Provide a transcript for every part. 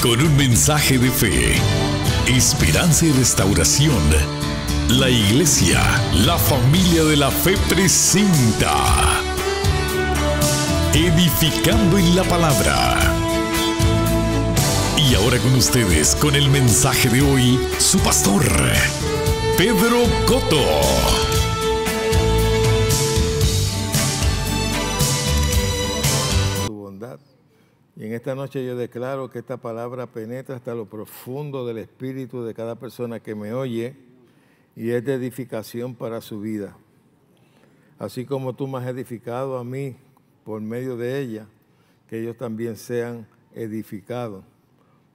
Con un mensaje de fe, esperanza y restauración, la iglesia, la familia de la fe presenta Edificando en la palabra. Y ahora con ustedes, con el mensaje de hoy, su pastor, Pedro Coto. bondad. Y en esta noche yo declaro que esta palabra penetra hasta lo profundo del espíritu de cada persona que me oye y es de edificación para su vida. Así como tú me has edificado a mí por medio de ella, que ellos también sean edificados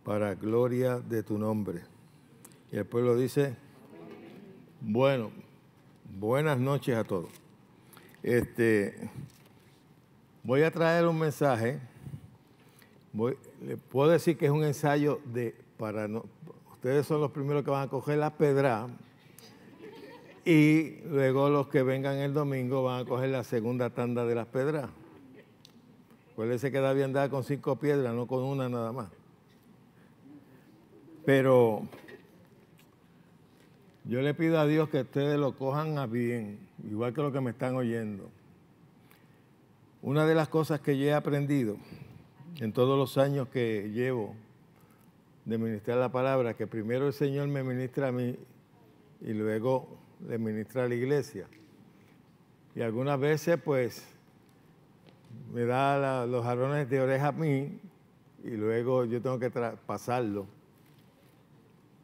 para gloria de tu nombre. Y el pueblo dice, bueno, buenas noches a todos. Este, voy a traer un mensaje. le puedo decir que es un ensayo de para no, ustedes son los primeros que van a coger la pedra y luego los que vengan el domingo van a coger la segunda tanda de las pedras. Pues se que bien andaba con cinco piedras, no con una nada más. Pero yo le pido a Dios que ustedes lo cojan a bien, igual que lo que me están oyendo. Una de las cosas que yo he aprendido en todos los años que llevo de ministrar la palabra, que primero el Señor me ministra a mí y luego le ministra a la iglesia. Y algunas veces pues me da los jarrones de oreja a mí y luego yo tengo que pasarlo.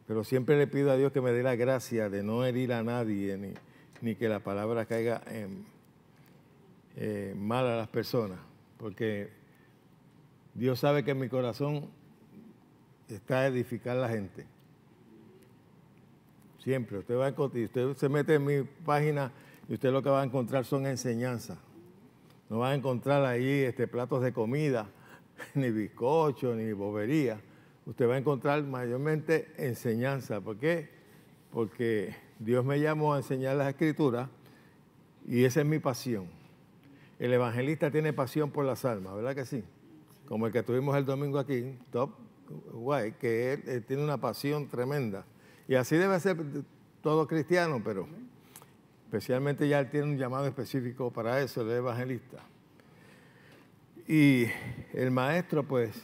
Pero siempre le pido a Dios que me dé la gracia de no herir a nadie ni, que la palabra caiga eh, mal a las personas, porque Dios sabe que mi corazón está edificar a la gente. Siempre, usted va a usted se mete en mi página y usted lo que va a encontrar son enseñanzas. No van a encontrar ahí este, platos de comida, ni bizcocho, ni bobería. Usted va a encontrar mayormente enseñanza. ¿Por qué? Porque Dios me llamó a enseñar las escrituras y esa es mi pasión. El evangelista tiene pasión por las almas, ¿verdad que sí? Como el que tuvimos el domingo aquí, Top Guay, que él tiene una pasión tremenda. Y así debe ser todo cristiano, pero Especialmente ya él tiene un llamado específico para eso, el evangelista. Y el maestro pues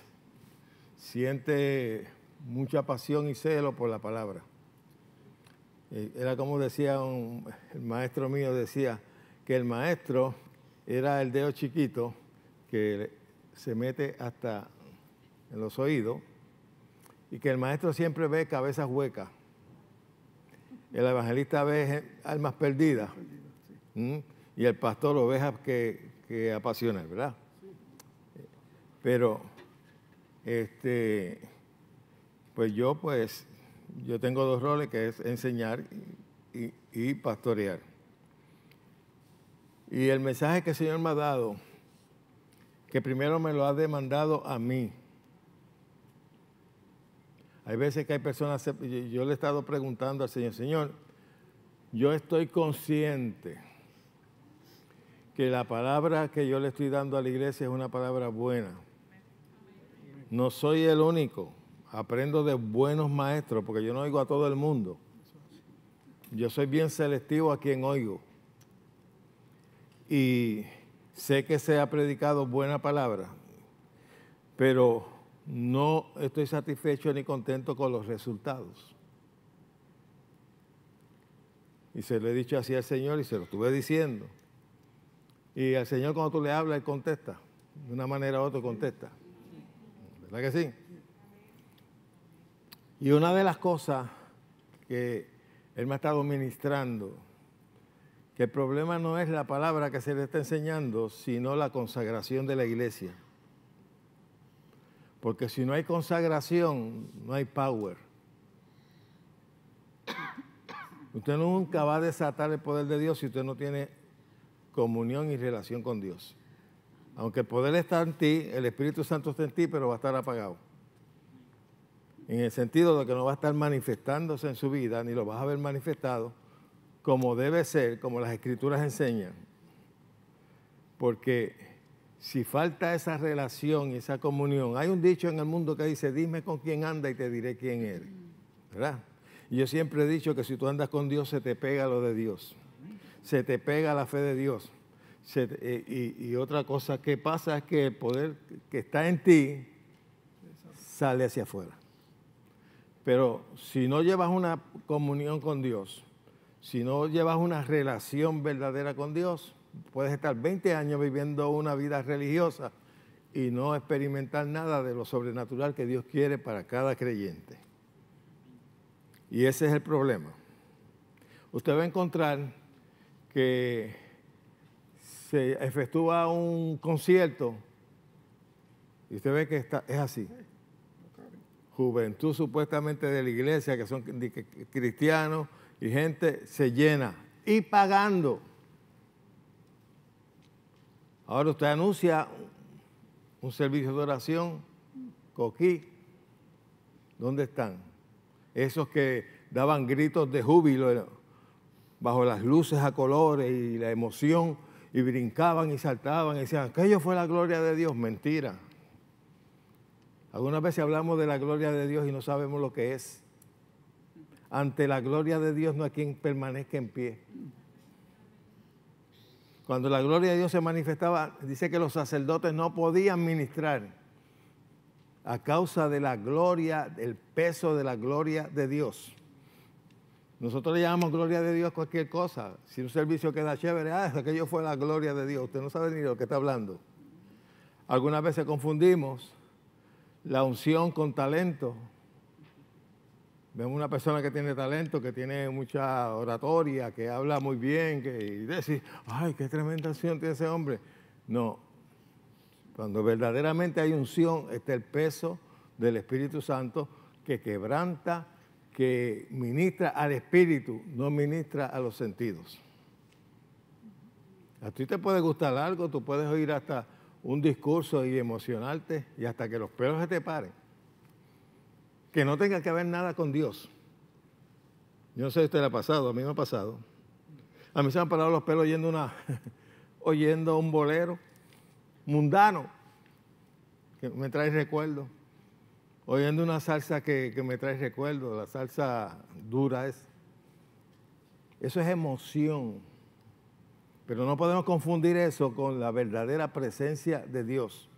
siente mucha pasión y celo por la palabra. Eh, era como decía un, el maestro mío, decía que el maestro era el dedo chiquito que se mete hasta en los oídos y que el maestro siempre ve cabezas huecas el evangelista ve almas perdidas y el pastor ovejas que, que apasiona, ¿verdad? Pero, este, pues yo pues, yo tengo dos roles que es enseñar y, y pastorear. Y el mensaje que el Señor me ha dado, que primero me lo ha demandado a mí, hay veces que hay personas, yo le he estado preguntando al Señor, Señor, yo estoy consciente que la palabra que yo le estoy dando a la iglesia es una palabra buena. No soy el único. Aprendo de buenos maestros porque yo no oigo a todo el mundo. Yo soy bien selectivo a quien oigo. Y sé que se ha predicado buena palabra, pero no estoy satisfecho ni contento con los resultados. Y se lo he dicho así al Señor y se lo estuve diciendo. Y al Señor cuando tú le hablas, Él contesta. De una manera u otra contesta. ¿Verdad que sí? Y una de las cosas que Él me ha estado ministrando, que el problema no es la palabra que se le está enseñando, sino la consagración de la iglesia. Porque si no hay consagración, no hay power. Usted nunca va a desatar el poder de Dios si usted no tiene comunión y relación con Dios. Aunque el poder está en ti, el Espíritu Santo está en ti, pero va a estar apagado. En el sentido de que no va a estar manifestándose en su vida, ni lo vas a ver manifestado como debe ser, como las escrituras enseñan. Porque si falta esa relación, esa comunión, hay un dicho en el mundo que dice, dime con quién anda y te diré quién eres. ¿Verdad? Y yo siempre he dicho que si tú andas con Dios, se te pega lo de Dios. Se te pega la fe de Dios. Eh, y, otra cosa que pasa es que el poder que está en ti sale hacia afuera. Pero si no llevas una comunión con Dios, si no llevas una relación verdadera con Dios, puedes estar 20 años viviendo una vida religiosa y no experimentar nada de lo sobrenatural que Dios quiere para cada creyente. Y ese es el problema. Usted va a encontrar que se efectúa un concierto y usted ve que está, es así. Juventud supuestamente de la iglesia, que son cristianos y gente, se llena. Y pagando. Ahora usted anuncia un servicio de oración, coquí. ¿Dónde están? Esos que daban gritos de júbilo eh, bajo las luces a colores y la emoción y brincaban y saltaban y decían, aquello fue la gloria de Dios. Mentira. Algunas veces hablamos de la gloria de Dios y no sabemos lo que es. Ante la gloria de Dios no hay quien permanezca en pie. Cuando la gloria de Dios se manifestaba, dice que los sacerdotes no podían ministrar a causa de la gloria, del peso de la gloria de Dios. Nosotros le llamamos gloria de Dios cualquier cosa. Si un servicio queda chévere, ah, aquello fue la gloria de Dios. Usted no sabe ni de lo que está hablando. Algunas veces confundimos la unción con talento Vemos una persona que tiene talento, que tiene mucha oratoria, que habla muy bien, que y decís, ay, qué tremenda acción tiene ese hombre. No. Cuando verdaderamente hay unción, está el peso del Espíritu Santo que quebranta, que ministra al Espíritu, no ministra a los sentidos. A ti te puede gustar algo, tú puedes oír hasta un discurso y emocionarte y hasta que los pelos se te paren que no tenga que ver nada con Dios. Yo no sé si usted le ha pasado, a mí me ha pasado. A mí se me han parado los pelos oyendo, una, oyendo un bolero mundano que me trae recuerdo, Oyendo una salsa que, que me trae recuerdo. la salsa dura es. Eso es emoción. Pero no podemos confundir eso con la verdadera presencia de Dios.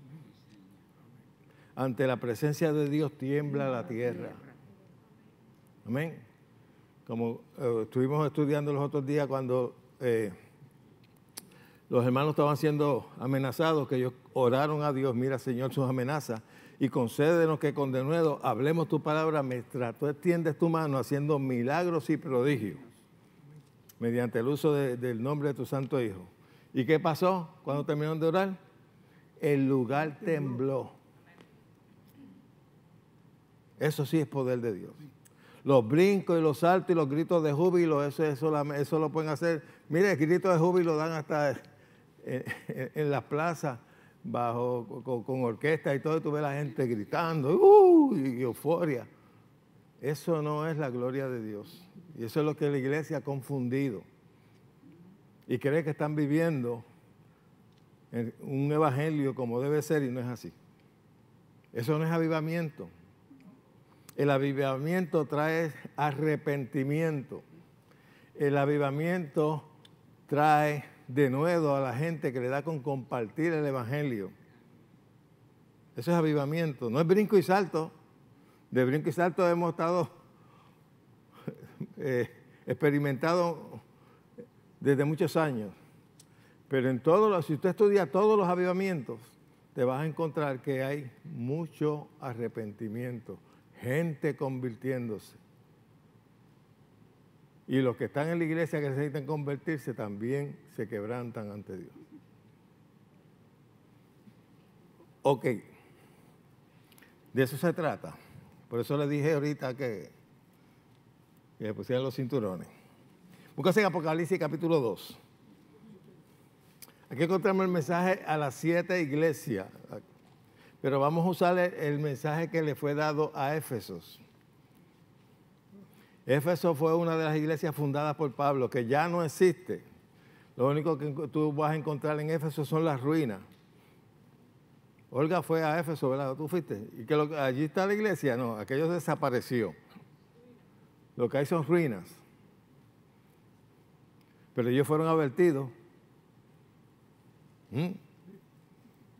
Ante la presencia de Dios tiembla la tierra. Amén. Como eh, estuvimos estudiando los otros días cuando eh, los hermanos estaban siendo amenazados, que ellos oraron a Dios, mira Señor sus amenazas, y concédenos que con denuedo hablemos tu palabra mientras tú extiendes tu mano haciendo milagros y prodigios mediante el uso del nombre de tu santo Hijo. ¿Y qué pasó cuando terminaron de orar? El lugar tembló. Eso sí es poder de Dios. Los brincos y los saltos y los gritos de júbilo, eso, eso, eso lo pueden hacer. Mire, el grito de júbilo dan hasta eh, eh, eh, en, la plaza, las plazas, bajo, con, orquesta y todo, y tú ves la gente gritando, ¡uh! y euforia. Eso no es la gloria de Dios. Y eso es lo que la iglesia ha confundido. Y cree que están viviendo un evangelio como debe ser y no es así. Eso no es avivamiento. El avivamiento trae arrepentimiento. El avivamiento trae de nuevo a la gente que le da con compartir el Evangelio. Eso es avivamiento, no es brinco y salto. De brinco y salto hemos estado experimentando eh, experimentado desde muchos años. Pero en todos si usted estudia todos los avivamientos, te vas a encontrar que hay mucho arrepentimiento gente convirtiéndose. Y los que están en la iglesia que necesitan convertirse también se quebrantan ante Dios. Ok, de eso se trata. Por eso le dije ahorita que, que le pusieran los cinturones. Búscase en Apocalipsis capítulo 2. Aquí encontramos el mensaje a las siete iglesias. Pero vamos a usar el mensaje que le fue dado a Éfesos. Éfeso fue una de las iglesias fundadas por Pablo, que ya no existe. Lo único que tú vas a encontrar en Éfeso son las ruinas. Olga fue a Éfeso, ¿verdad? ¿Tú fuiste? ¿Y que lo, allí está la iglesia? No, aquello desapareció. Lo que hay son ruinas. Pero ellos fueron advertidos. ¿Mm?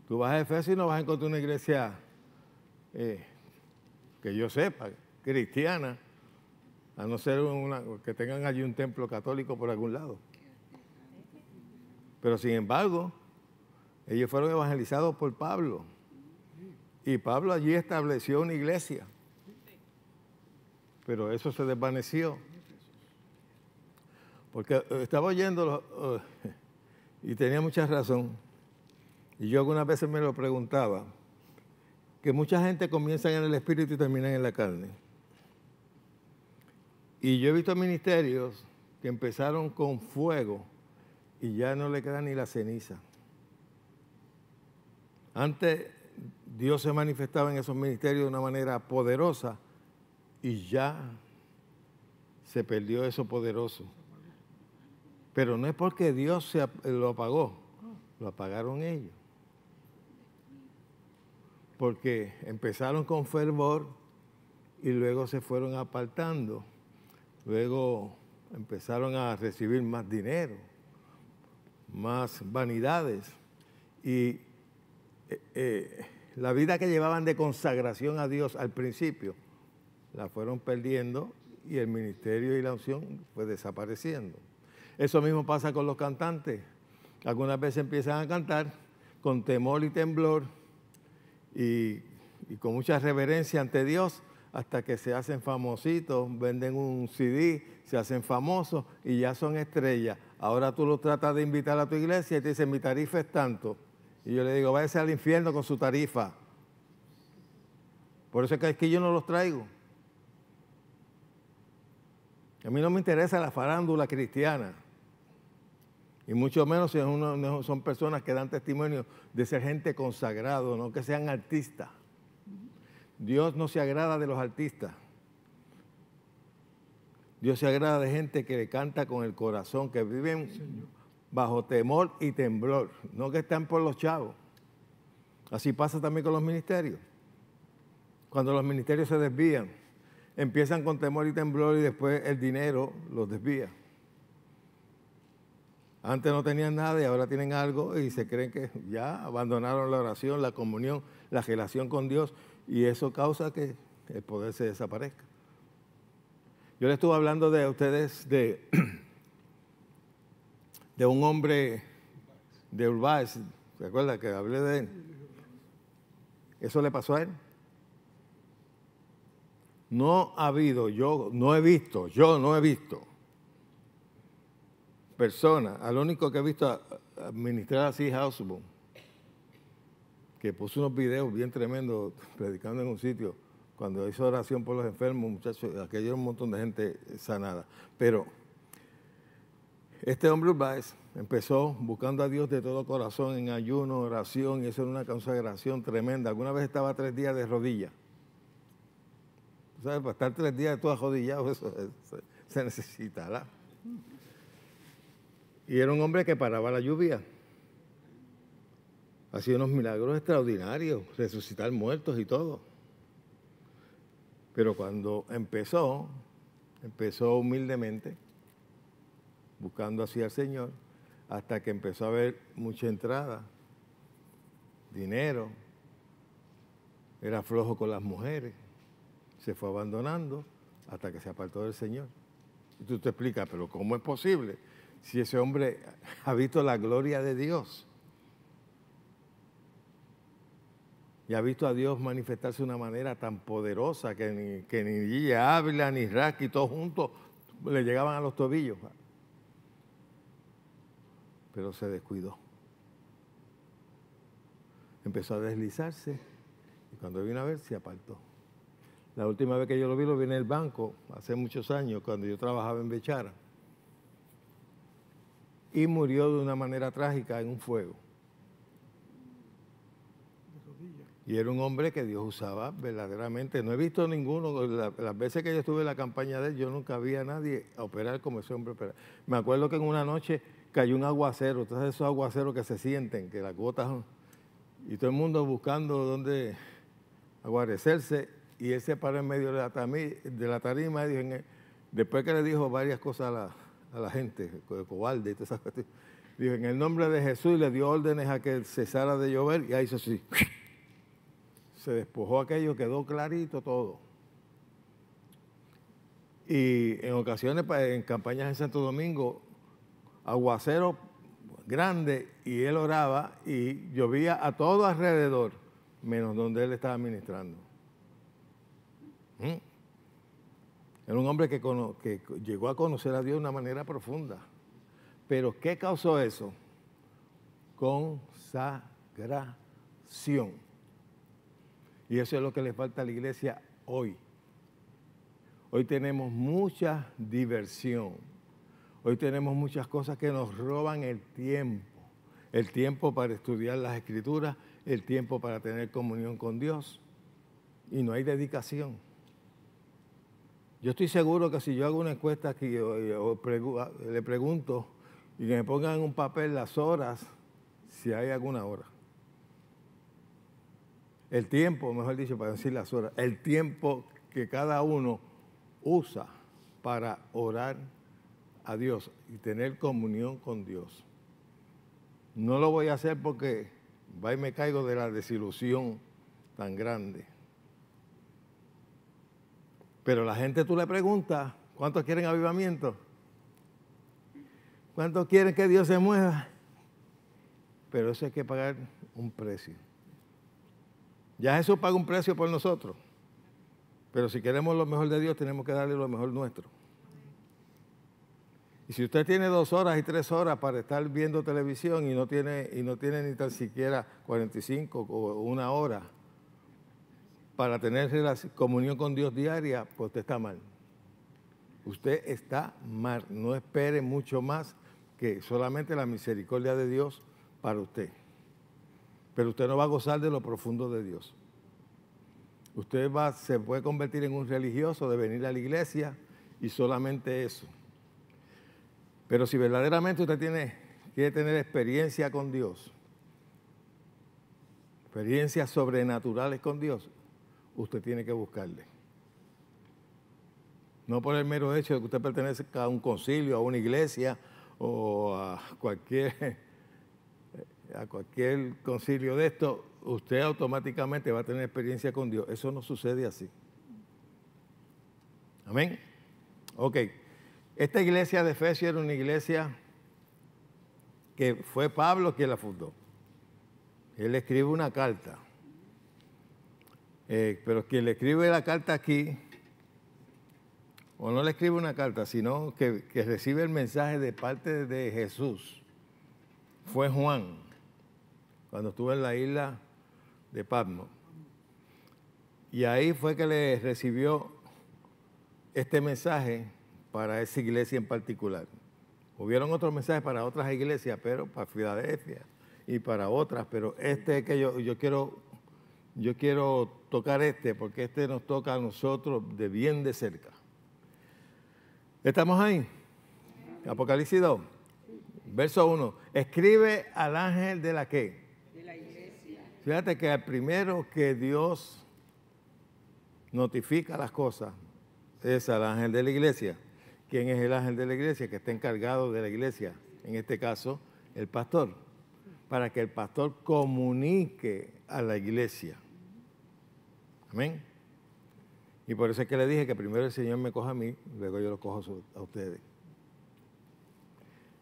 Tú vas a Efesios y no vas a encontrar una iglesia eh, que yo sepa, cristiana, a no ser que tengan allí un templo católico por algún lado. Pero sin embargo, ellos fueron evangelizados por Pablo. Y Pablo allí estableció una iglesia. Pero eso se desvaneció. Porque estaba oyendo eh, y tenía mucha razón y yo algunas veces me lo preguntaba, que mucha gente comienza en el espíritu y termina en la carne. Y yo he visto ministerios que empezaron con fuego y ya no le queda ni la ceniza. Antes Dios se manifestaba en esos ministerios de una manera poderosa y ya se perdió eso poderoso. Pero no es porque Dios se, lo apagó, lo apagaron ellos porque empezaron con fervor y luego se fueron apartando. Luego empezaron a recibir más dinero, más vanidades. Y eh, eh, la vida que llevaban de consagración a Dios al principio, la fueron perdiendo y el ministerio y la unción fue desapareciendo. Eso mismo pasa con los cantantes. Algunas veces empiezan a cantar con temor y temblor y, con mucha reverencia ante Dios hasta que se hacen famositos, venden un CD, se hacen famosos y ya son estrellas. Ahora tú los tratas de invitar a tu iglesia y te dicen, mi tarifa es tanto. Y yo le digo, váyase al infierno con su tarifa. Por eso es que yo no los traigo. A mí no me interesa la farándula cristiana y mucho menos si son personas que dan testimonio de ser gente consagrado, no que sean artistas. Dios no se agrada de los artistas. Dios se agrada de gente que le canta con el corazón, que viven bajo temor y temblor, no que están por los chavos. Así pasa también con los ministerios. Cuando los ministerios se desvían, empiezan con temor y temblor y después el dinero los desvía. Antes no tenían nada y ahora tienen algo y se creen que ya abandonaron la oración, la comunión, la relación con Dios y eso causa que el poder se desaparezca. Yo le estuve hablando de ustedes de, de un hombre de Urbáez, ¿se acuerdan que hablé de él? ¿Eso le pasó a él? No ha habido, yo no he visto, yo no he visto persona, al único que he visto administrar así Houseboom, que puso unos videos bien tremendos predicando en un sitio, cuando hizo oración por los enfermos, muchachos, aquello era un montón de gente sanada. Pero este hombre Urbáez empezó buscando a Dios de todo corazón en ayuno, oración, y eso era una consagración tremenda. Alguna vez estaba tres días de rodilla. ¿Sabes? Para estar tres días de todo eso, eso se necesitará. Y era un hombre que paraba la lluvia. Hacía unos milagros extraordinarios, resucitar muertos y todo. Pero cuando empezó, empezó humildemente, buscando así al Señor, hasta que empezó a haber mucha entrada, dinero, era flojo con las mujeres, se fue abandonando hasta que se apartó del Señor. Y tú te explicas, pero ¿cómo es posible? si ese hombre ha visto la gloria de Dios? Y ha visto a Dios manifestarse de una manera tan poderosa que ni, que ni Ávila ni y todos juntos, le llegaban a los tobillos. Pero se descuidó. Empezó a deslizarse y cuando vino a ver se apartó. La última vez que yo lo vi lo vi en el banco, hace muchos años, cuando yo trabajaba en Bechara y murió de una manera trágica en un fuego. Y era un hombre que Dios usaba verdaderamente. No he visto ninguno. Las veces que yo estuve en la campaña de él, yo nunca vi a nadie operar como ese hombre Me acuerdo que en una noche cayó un aguacero. Entonces esos aguaceros que se sienten, que las gotas... Y todo el mundo buscando dónde aguarecerse. Y él se paró en medio de la, de la tarima y después que le dijo varias cosas a la la gente, cobarde y en el nombre de Jesús le dio órdenes a que cesara de llover y ahí hizo así. Se despojó aquello, quedó clarito todo. Y en ocasiones, en campañas en Santo Domingo, aguacero grande y él oraba y llovía a todo alrededor, menos donde él estaba ministrando. ¿Mm? Era un hombre que, llegó a conocer a Dios de una manera profunda. Pero ¿qué causó eso? Consagración. Y eso es lo que le falta a la iglesia hoy. Hoy tenemos mucha diversión. Hoy tenemos muchas cosas que nos roban el tiempo. El tiempo para estudiar las escrituras, el tiempo para tener comunión con Dios. Y no hay dedicación. Yo estoy seguro que si yo hago una encuesta aquí o, le pregunto y que me pongan en un papel las horas, si hay alguna hora. El tiempo, mejor dicho, para decir las horas, el tiempo que cada uno usa para orar a Dios y tener comunión con Dios. No lo voy a hacer porque va y me caigo de la desilusión tan grande. Pero la gente tú le preguntas, ¿cuántos quieren avivamiento? ¿Cuántos quieren que Dios se mueva? Pero eso hay que pagar un precio. Ya Jesús paga un precio por nosotros. Pero si queremos lo mejor de Dios, tenemos que darle lo mejor nuestro. Y si usted tiene dos horas y tres horas para estar viendo televisión y no tiene, y no tiene ni tan siquiera 45 o una hora para tener la comunión con Dios diaria, pues usted está mal. Usted está mal. No espere mucho más que solamente la misericordia de Dios para usted. Pero usted no va a gozar de lo profundo de Dios. Usted va, se puede convertir en un religioso de venir a la iglesia y solamente eso. Pero si verdaderamente usted tiene, quiere tener experiencia con Dios, experiencias sobrenaturales con Dios, usted tiene que buscarle. No por el mero hecho de que usted pertenece a un concilio, a una iglesia o a cualquier, a cualquier concilio de esto, usted automáticamente va a tener experiencia con Dios. Eso no sucede así. Amén. Ok. Esta iglesia de Efesio era una iglesia que fue Pablo quien la fundó. Él escribe una carta eh, pero quien le escribe la carta aquí, o no le escribe una carta, sino que, recibe el mensaje de parte de Jesús, fue Juan, cuando estuvo en la isla de Patmos. Y ahí fue que le recibió este mensaje para esa iglesia en particular. Hubieron otros mensajes para otras iglesias, pero para Filadelfia y para otras, pero este es que yo, yo quiero yo quiero tocar este porque este nos toca a nosotros de bien de cerca. ¿Estamos ahí? Apocalipsis 2, verso 1. Escribe al ángel de la que. De la iglesia. Fíjate que el primero que Dios notifica las cosas es al ángel de la iglesia. ¿Quién es el ángel de la iglesia? Que está encargado de la iglesia. En este caso, el pastor. Para que el pastor comunique a la iglesia. Amén. Y por eso es que le dije que primero el Señor me coja a mí, luego yo lo cojo a ustedes.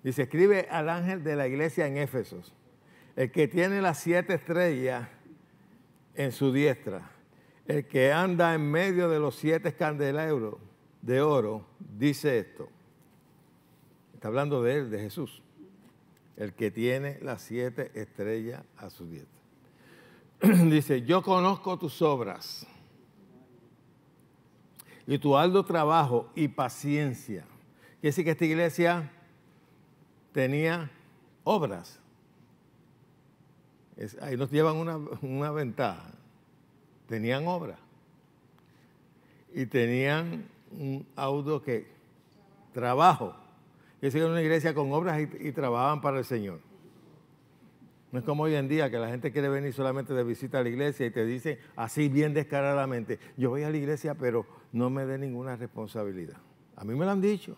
Dice, escribe al ángel de la iglesia en Éfesos, el que tiene las siete estrellas en su diestra, el que anda en medio de los siete candelabros de oro, dice esto. Está hablando de él, de Jesús, el que tiene las siete estrellas a su diestra. dice, yo conozco tus obras y tu alto trabajo y paciencia. Quiere decir que esta iglesia tenía obras. ahí nos llevan una, una ventaja. Tenían obras. Y tenían un auto que trabajo. Quiere decir que era una iglesia con obras y trabajaban para el Señor. No es como hoy en día que la gente quiere venir solamente de visita a la iglesia y te dice así bien descaradamente, yo voy a la iglesia pero no me dé ninguna responsabilidad. A mí me lo han dicho.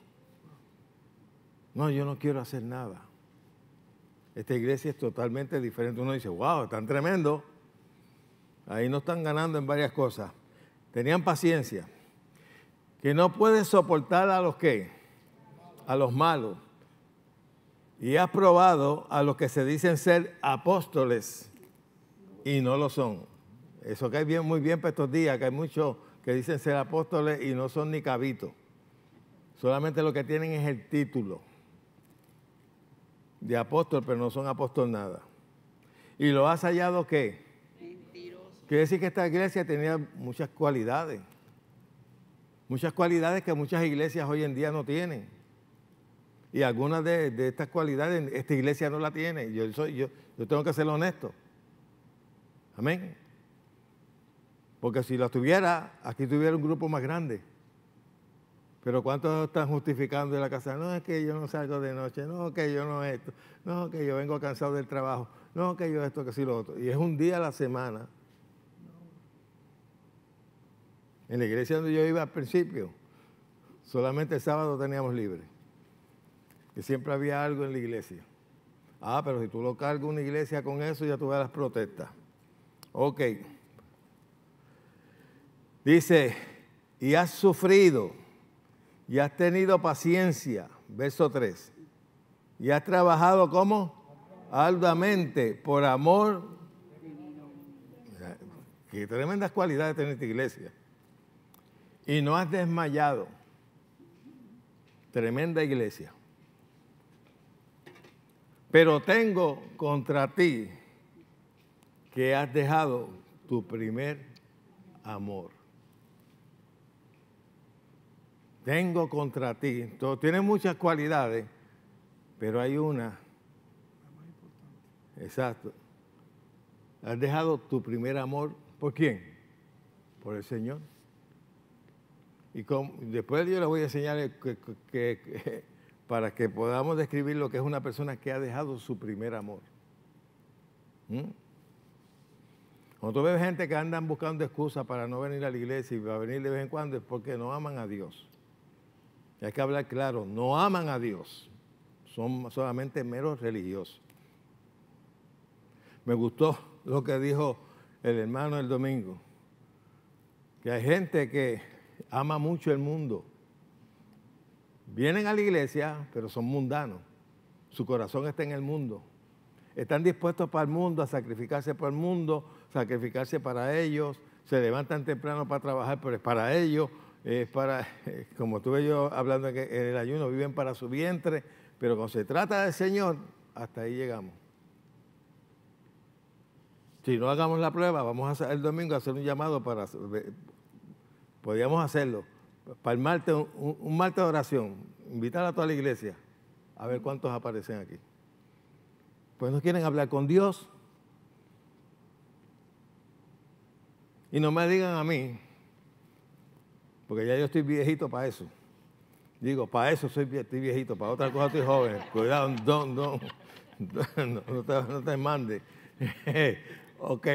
No, yo no quiero hacer nada. Esta iglesia es totalmente diferente. Uno dice, wow, están tremendo. Ahí no están ganando en varias cosas. Tenían paciencia. Que no puedes soportar a los qué. a los malos y ha probado a los que se dicen ser apóstoles y no lo son. Eso que bien, muy bien para estos días, que hay muchos que dicen ser apóstoles y no son ni cabitos. Solamente lo que tienen es el título de apóstol, pero no son apóstol nada. ¿Y lo has hallado qué? Quiere decir que esta iglesia tenía muchas cualidades. Muchas cualidades que muchas iglesias hoy en día no tienen. Y algunas de, estas cualidades esta iglesia no la tiene. Yo, soy, yo, yo tengo que ser honesto. Amén. Porque si la tuviera, aquí tuviera un grupo más grande. Pero ¿cuántos están justificando en la casa? No, es que yo no salgo de noche, no, que yo no esto, no, que yo vengo cansado del trabajo, no, que yo esto, que sí lo otro. Y es un día a la semana. En la iglesia donde yo iba al principio, solamente el sábado teníamos libre que siempre había algo en la iglesia. Ah, pero si tú lo cargas una iglesia con eso, ya tú verás las protestas. Ok. Dice, y has sufrido, y has tenido paciencia, verso 3, y has trabajado como arduamente por amor. Qué tremendas cualidades tiene esta iglesia. Y no has desmayado. Tremenda iglesia. Pero tengo contra ti que has dejado tu primer amor. Tengo contra ti. tiene muchas cualidades, pero hay una. Exacto. Has dejado tu primer amor. ¿Por quién? Por el Señor. Y después yo le voy a enseñar que para que podamos describir lo que es una persona que ha dejado su primer amor. ¿Mm? Cuando tú ves gente que andan buscando excusas para no venir a la iglesia y para venir de vez en cuando es porque no aman a Dios. Y hay que hablar claro, no aman a Dios, son solamente meros religiosos. Me gustó lo que dijo el hermano el domingo, que hay gente que ama mucho el mundo, Vienen a la iglesia, pero son mundanos. Su corazón está en el mundo. Están dispuestos para el mundo, a sacrificarse para el mundo, sacrificarse para ellos. Se levantan temprano para trabajar, pero es para ellos. Es para, como estuve yo hablando en el ayuno, viven para su vientre. Pero cuando se trata del Señor, hasta ahí llegamos. Si no hagamos la prueba, vamos el domingo a hacer un llamado para... Podríamos hacerlo para el martes, un, martes de oración, invitar a toda la iglesia a ver cuántos aparecen aquí. Pues no quieren hablar con Dios. Y no me digan a mí, porque ya yo estoy viejito para eso. Digo, para eso soy, estoy viejito, para otra cosa estoy joven. Cuidado, no, don, no, te, no mande. ok.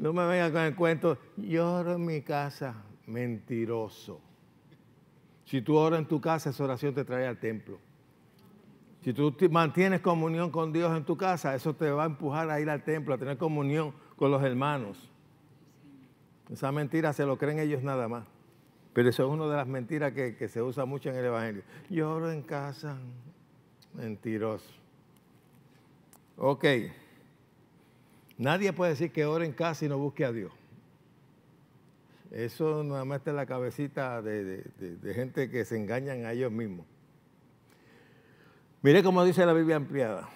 No me venga con el cuento, lloro en mi casa, mentiroso. Si tú oras en tu casa, esa oración te trae al templo. Si tú mantienes comunión con Dios en tu casa, eso te va a empujar a ir al templo, a tener comunión con los hermanos. Esa mentira se lo creen ellos nada más. Pero eso es una de las mentiras que, que se usa mucho en el Evangelio. oro en casa, mentiroso. Ok. Nadie puede decir que ore en casa y no busque a Dios. Eso nada más está en la cabecita de, gente que se engañan a ellos mismos. Mire cómo dice la Biblia ampliada.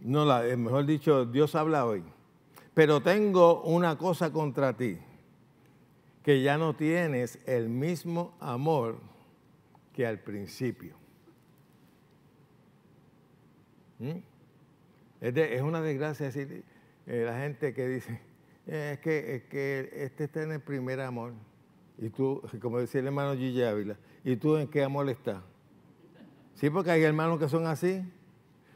No, la, eh, mejor dicho, Dios habla hoy. Pero tengo una cosa contra ti, que ya no tienes el mismo amor que al principio. ¿Mm? Es, es, una desgracia decir, eh, la gente que dice, eh, es, que, que este está en el primer amor. Y tú, como decía el hermano Gigi Ávila, ¿y tú en qué amor estás? Sí, porque hay hermanos que son así.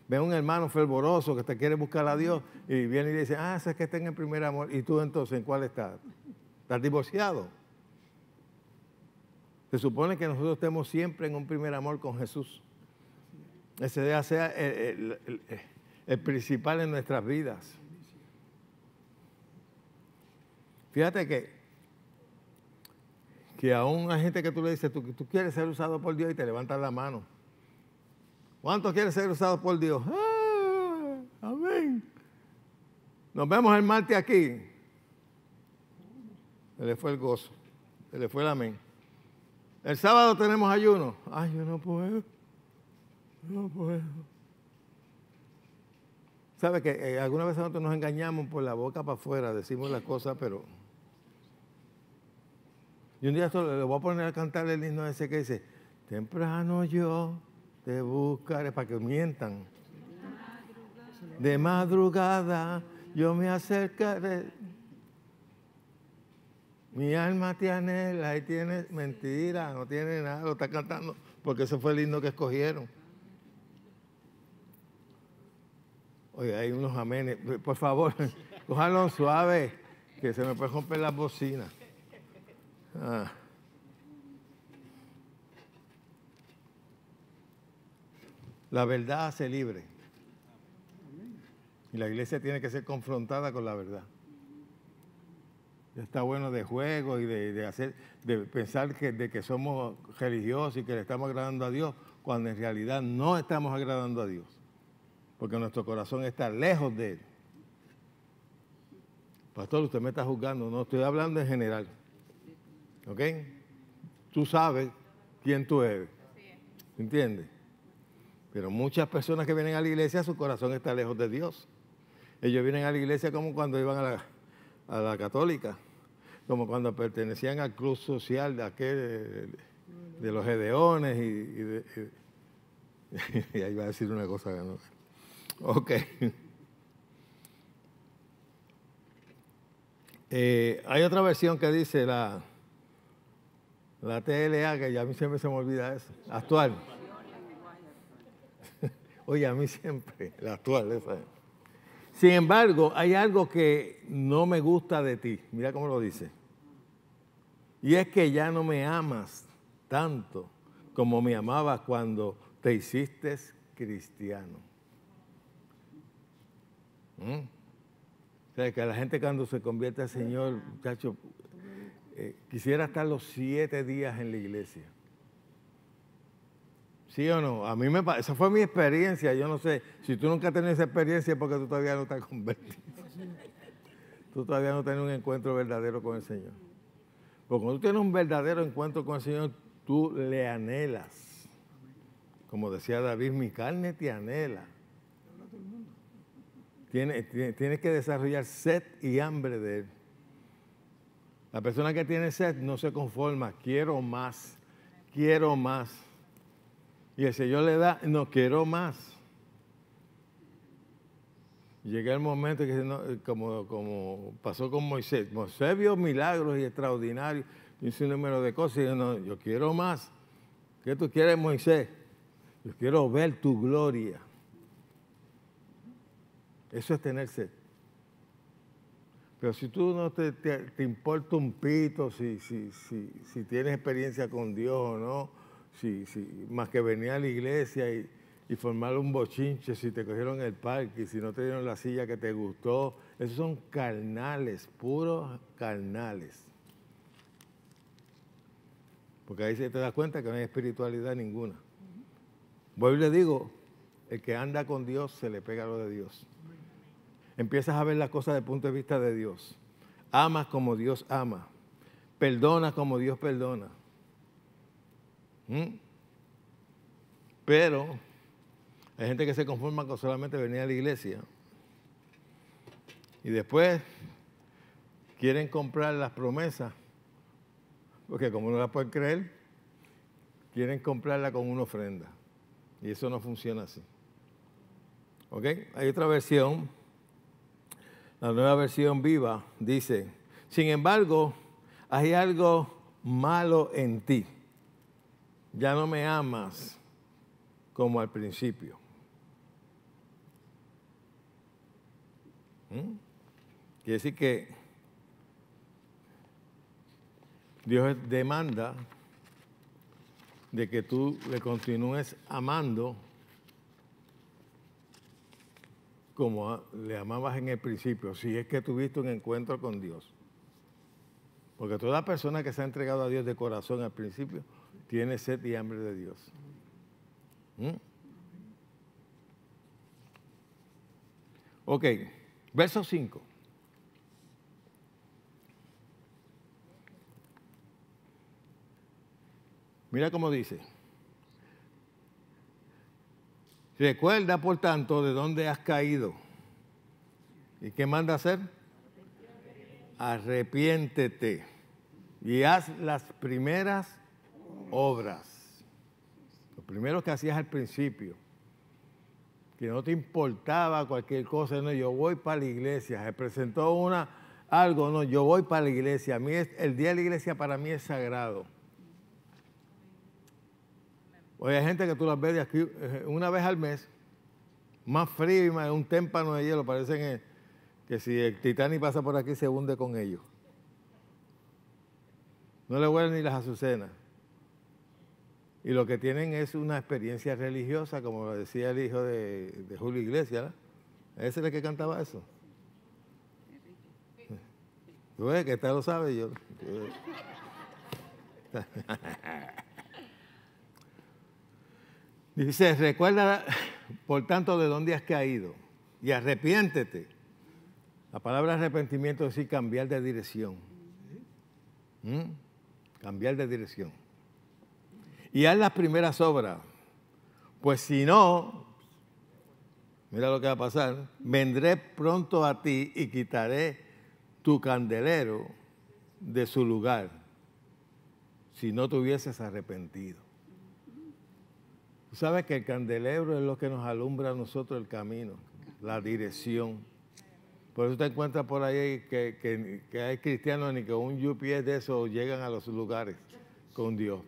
Ve un hermano fervoroso que te quiere buscar a Dios y viene y dice, ah, ese es que está en el primer amor. ¿Y tú entonces en cuál estás? ¿Estás divorciado? Se supone que nosotros estemos siempre en un primer amor con Jesús. Ese debe ser el principal en nuestras vidas. Fíjate que, que hay gente que tú le dices, tú, tú quieres ser usado por Dios y te levantas la mano. ¿Cuántos quieren ser usados por Dios? Ah, amén. Nos vemos el martes aquí. Se le fue el gozo. Se le fue el amén. El sábado tenemos ayuno. Ay, yo no puedo. No puedo. ¿Sabe que eh, algunas veces nosotros nos engañamos por la boca para afuera, decimos las cosas, pero y un día solo le voy a poner a cantar el himno ese que dice, temprano yo te buscaré, para que mientan. De madrugada yo me acercaré. Mi alma te anhela y tiene mentira, no tiene nada, lo está cantando, porque ese fue el himno que escogieron. Oye, hay unos amenes. Por favor, cojanlo suave, que se me puede romper las bocinas. Ah. La verdad hace libre. Y la iglesia tiene que ser confrontada con la verdad. está bueno de juego y de, de hacer, de pensar que, de que somos religiosos y que le estamos agradando a Dios, cuando en realidad no estamos agradando a Dios. Porque nuestro corazón está lejos de Él. Pastor, usted me está juzgando, no estoy hablando en general. ¿Ok? Tú sabes quién tú eres. ¿Entiendes? Pero muchas personas que vienen a la iglesia, su corazón está lejos de Dios. Ellos vienen a la iglesia como cuando iban a la, católica, como cuando pertenecían al club social de aquel, de, los gedeones y, ahí va a decir una cosa. Ok. Eh, hay otra versión que dice la... La TLA, que ya a mí siempre se me olvida eso. Actual. Oye, a mí siempre, la actual, esa es. Sin embargo, hay algo que no me gusta de ti. Mira cómo lo dice. Y es que ya no me amas tanto como me amabas cuando te hiciste cristiano. ¿Mm? O sea, que la gente cuando se convierte al Señor, muchacho, eh, quisiera estar los siete días en la iglesia. ¿Sí o no? A mí me esa fue mi experiencia. Yo no sé, si tú nunca has tenido esa experiencia es porque tú todavía no estás convertido. tú todavía no tienes un encuentro verdadero con el Señor. Porque cuando tú tienes un verdadero encuentro con el Señor, tú le anhelas. Como decía David, mi carne te anhela. tienes que desarrollar sed y hambre de Él. La persona que tiene sed no se conforma, quiero más, quiero más. Y el Señor le da, no quiero más. Llega el momento que, como, como, pasó con Moisés, Moisés vio milagros y extraordinarios, y un número de cosas, y dijo, no, yo quiero más. ¿Qué tú quieres, Moisés? Yo quiero ver tu gloria. Eso es tener sed. Pero si tú no te, importa un pito, si, si, si, tienes experiencia con Dios o no, si, más que venir a la iglesia y, formar un bochinche, si te cogieron el parque, si no te dieron la silla que te gustó, esos son carnales, puros carnales. Porque ahí se te das cuenta que no hay espiritualidad ninguna. Voy y le digo, el que anda con Dios se le pega lo de Dios empiezas a ver las cosas desde el punto de vista de Dios. Amas como Dios ama. perdona como Dios perdona. ¿Mm? Pero hay gente que se conforma con solamente venir a la iglesia. Y después quieren comprar las promesas, porque como no las pueden creer, quieren comprarla con una ofrenda. Y eso no funciona así. ¿Ok? Hay otra versión la nueva versión viva, dice, sin embargo, hay algo malo en ti. Ya no me amas como al principio. Y ¿Mm? Quiere decir que Dios demanda de que tú le continúes amando como le amabas en el principio, si es que tuviste un encuentro con Dios. Porque toda persona que se ha entregado a Dios de corazón al principio tiene sed y hambre de Dios. ¿Mm? Ok, verso 5. Mira cómo dice. Recuerda, por tanto, de dónde has caído. ¿Y qué manda hacer? Arrepiéntete y haz las primeras obras. Lo primero que hacías al principio, que no te importaba cualquier cosa, no, yo voy para la iglesia, se presentó una, algo, no, yo voy para la iglesia, a mí el día de la iglesia para mí es sagrado Oye, hay gente que tú las ves de aquí eh, una vez al mes, más frío y más un témpano de hielo. Parecen eh, que, si el Titanic pasa por aquí se hunde con ellos. No le huelen ni las azucenas. Y lo que tienen es una experiencia religiosa, como lo decía el hijo de, Julio Iglesias. Ese es el que cantaba eso. Tú ves que lo sabe, yo. Dice, recuerda por tanto de dónde has caído y arrepiéntete. La palabra arrepentimiento es decir cambiar de dirección. ¿Mm? Cambiar de dirección. Y haz las primeras obras. Pues si no, mira lo que va a pasar, vendré pronto a ti y quitaré tu candelero de su lugar si no te hubieses arrepentido. Sabes que el candelebro es lo que nos alumbra a nosotros el camino, la dirección. Por eso te encuentras por ahí que, hay cristianos ni que un GPS de esos llegan a los lugares con Dios.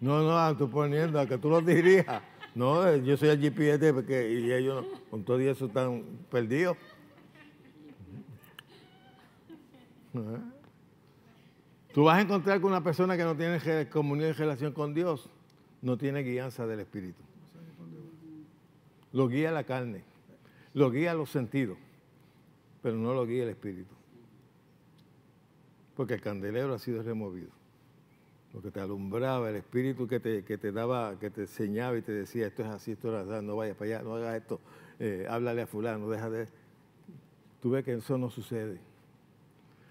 No, no, ah, tú poniendo a que tú los dirijas. No, yo soy el GPS porque, y ellos con todo eso están perdidos. Tú vas a encontrar con una persona que no tiene comunión y relación con Dios, no tiene guianza del Espíritu. Lo guía la carne, lo guía los sentidos, pero no lo guía el Espíritu. Porque el candelero ha sido removido. porque te alumbraba, el Espíritu que te, daba, que te enseñaba y te decía, esto es así, esto es verdad, no vayas para allá, no hagas esto, eh, háblale a fulano, deja de... Tú ves que eso no sucede.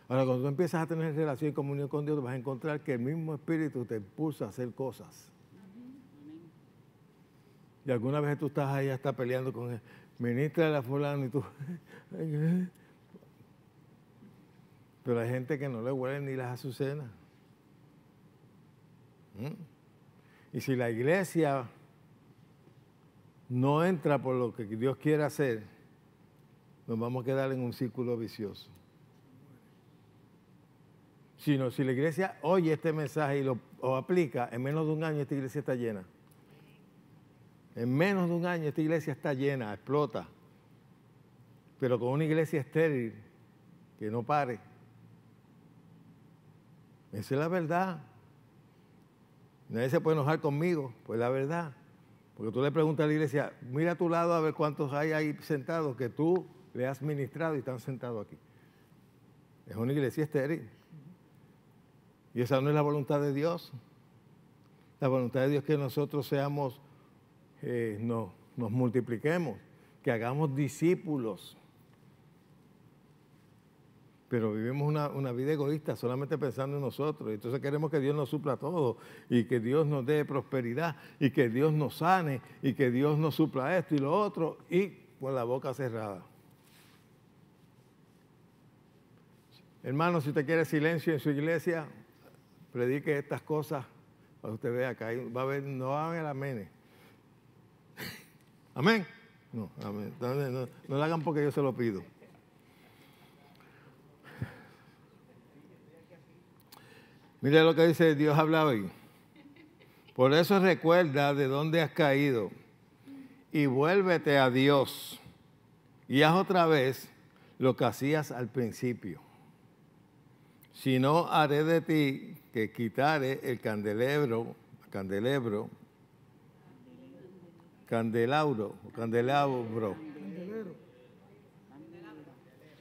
Ahora, cuando tú empiezas a tener relación y comunión con Dios, vas a encontrar que el mismo Espíritu te impulsa a hacer cosas. Y alguna vez tú estás ahí, hasta peleando con el ministro de la fulana y tú... Pero hay gente que no le huele ni las azucenas. ¿Mm? Y si la iglesia no entra por lo que Dios quiere hacer, nos vamos a quedar en un círculo vicioso sino si la iglesia oye este mensaje y lo aplica, en menos de un año esta iglesia está llena. En menos de un año esta iglesia está llena, explota. Pero con una iglesia estéril que no pare. Esa es la verdad. Nadie se puede enojar conmigo, pues la verdad. Porque tú le preguntas a la iglesia, mira a tu lado a ver cuántos hay ahí sentados que tú le has ministrado y están sentados aquí. Es una iglesia estéril. Y esa no es la voluntad de Dios. La voluntad de Dios es que nosotros seamos, eh, no, nos multipliquemos, que hagamos discípulos. Pero vivimos una, una, vida egoísta, solamente pensando en nosotros. Entonces queremos que Dios nos supla todo y que Dios nos dé prosperidad y que Dios nos sane y que Dios nos supla esto y lo otro y con la boca cerrada. Hermano, si usted quiere silencio en su iglesia, predique estas cosas, que usted vea que va a haber, no va a haber Amén. No, amén. No, lo hagan porque yo se lo pido. mire lo que dice Dios habla hoy. Por eso recuerda de dónde has caído y vuélvete a Dios y haz otra vez lo que hacías al principio. Si no, haré de ti que quitar el candelabro, candelabro, candelabro, candelabro.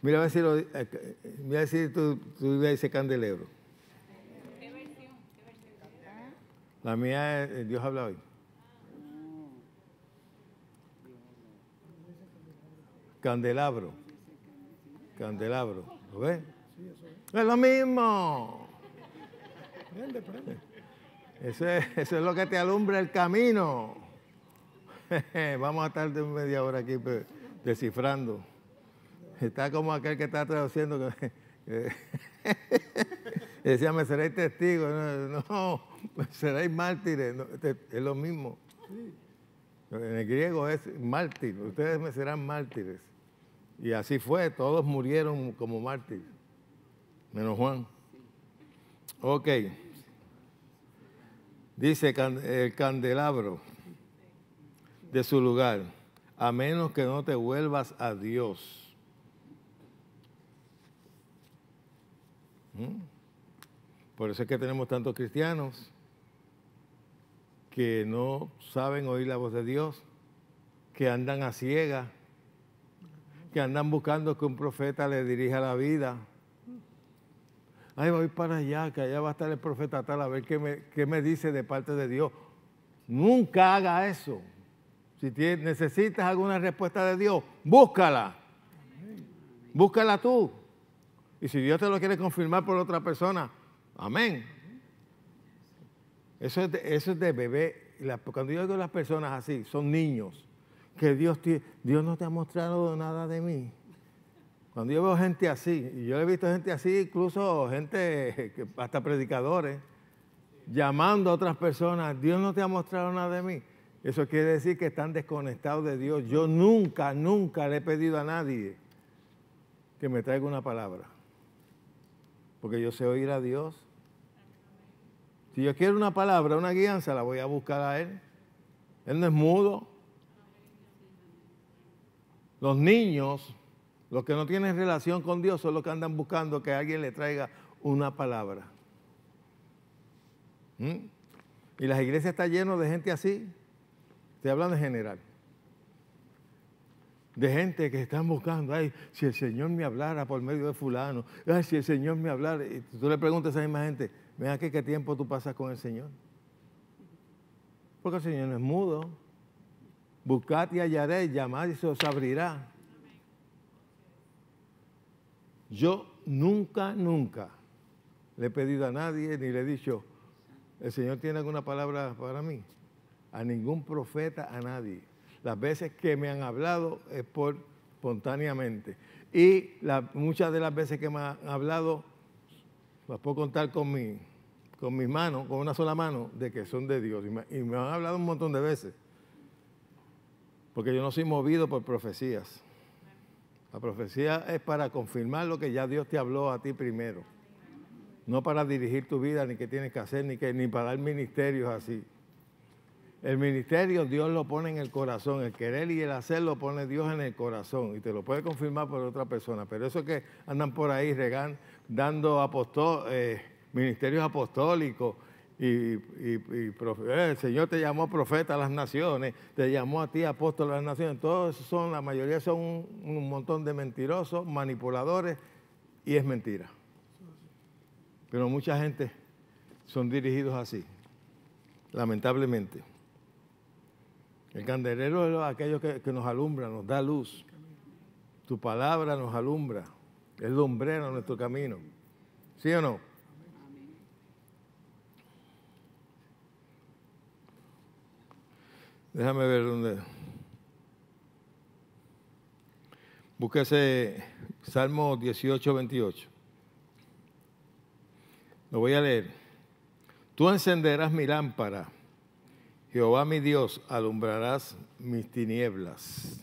Mira a ver si, mira a ver si tú, tú ese candelabro. La mía es eh, Dios habla hoy. Candelabro. Candelabro. ¿Lo ves? Es lo mismo. Eso es, lo que te alumbra el camino. Vamos a estar de media hora aquí pues, descifrando. Está como aquel que está traduciendo. Que, decía, me seréis testigo. No, seréis mártires. Este, es lo mismo. En el griego es mártir. Ustedes me serán mártires. Y así fue. Todos murieron como mártires. Menos Juan. Ok dice el candelabro de su lugar, a menos que no te vuelvas a Dios. ¿Mm? Por eso es que tenemos tantos cristianos que no saben oír la voz de Dios, que andan a ciegas, que andan buscando que un profeta les dirija la vida ay, voy para allá, que allá va a estar el profeta tal, a ver qué me, dice de parte de Dios. Nunca haga eso. Si necesitas alguna respuesta de Dios, búscala. Búscala tú. Y si Dios te lo quiere confirmar por otra persona, amén. Eso es de, bebé. cuando yo digo las personas así, son niños. Que Dios, Dios no te ha mostrado nada de mí. Cuando yo veo gente así, y yo he visto gente así, incluso gente, hasta predicadores, llamando a otras personas, Dios no te ha mostrado nada de mí. Eso quiere decir que están desconectados de Dios. Yo nunca, nunca le he pedido a nadie que me traiga una palabra. Porque yo sé oír a Dios. Si yo quiero una palabra, una guianza, la voy a buscar a Él. Él no es mudo. Los niños los que no tienen relación con Dios son los que andan buscando que alguien le traiga una palabra. ¿Mm? Y las iglesias están llenas de gente así. Te hablando en general. De gente que están buscando, ay, si el Señor me hablara por medio de fulano, ay, si el Señor me hablara. Y tú le preguntas a esa misma gente, ven que qué tiempo tú pasas con el Señor. Porque el Señor no es mudo. Buscad y hallaré, llamad y se os abrirá. Yo nunca, nunca le he pedido a nadie ni le he dicho, el Señor tiene alguna palabra para mí. A ningún profeta, a nadie. Las veces que me han hablado es por espontáneamente. Y muchas de las veces que me han hablado, las puedo contar con, mi, con mis manos, con una sola mano, de que son de Dios. y me han hablado un montón de veces. Porque yo no soy movido por profecías. La profecía es para confirmar lo que ya Dios te habló a ti primero. No para dirigir tu vida, ni qué tienes que hacer, ni, que, ni para dar ministerios así. El ministerio Dios lo pone en el corazón, el querer y el hacer lo pone Dios en el corazón y te lo puede confirmar por otra persona. Pero eso que andan por ahí regan, dando eh, ministerios apostólicos y, eh, el Señor te llamó profeta a las naciones, te llamó a ti apóstol a las naciones. Todos son, la mayoría son un, montón de mentirosos, manipuladores y es mentira. Pero mucha gente son dirigidos así, lamentablemente. El candelero es aquello que, nos alumbra, nos da luz. Tu palabra nos alumbra, es lumbrera nuestro camino. ¿Sí o no? Déjame ver dónde. Búsquese Salmo 18, 28. Lo voy a leer. Tú encenderás mi lámpara, Jehová mi Dios, alumbrarás mis tinieblas.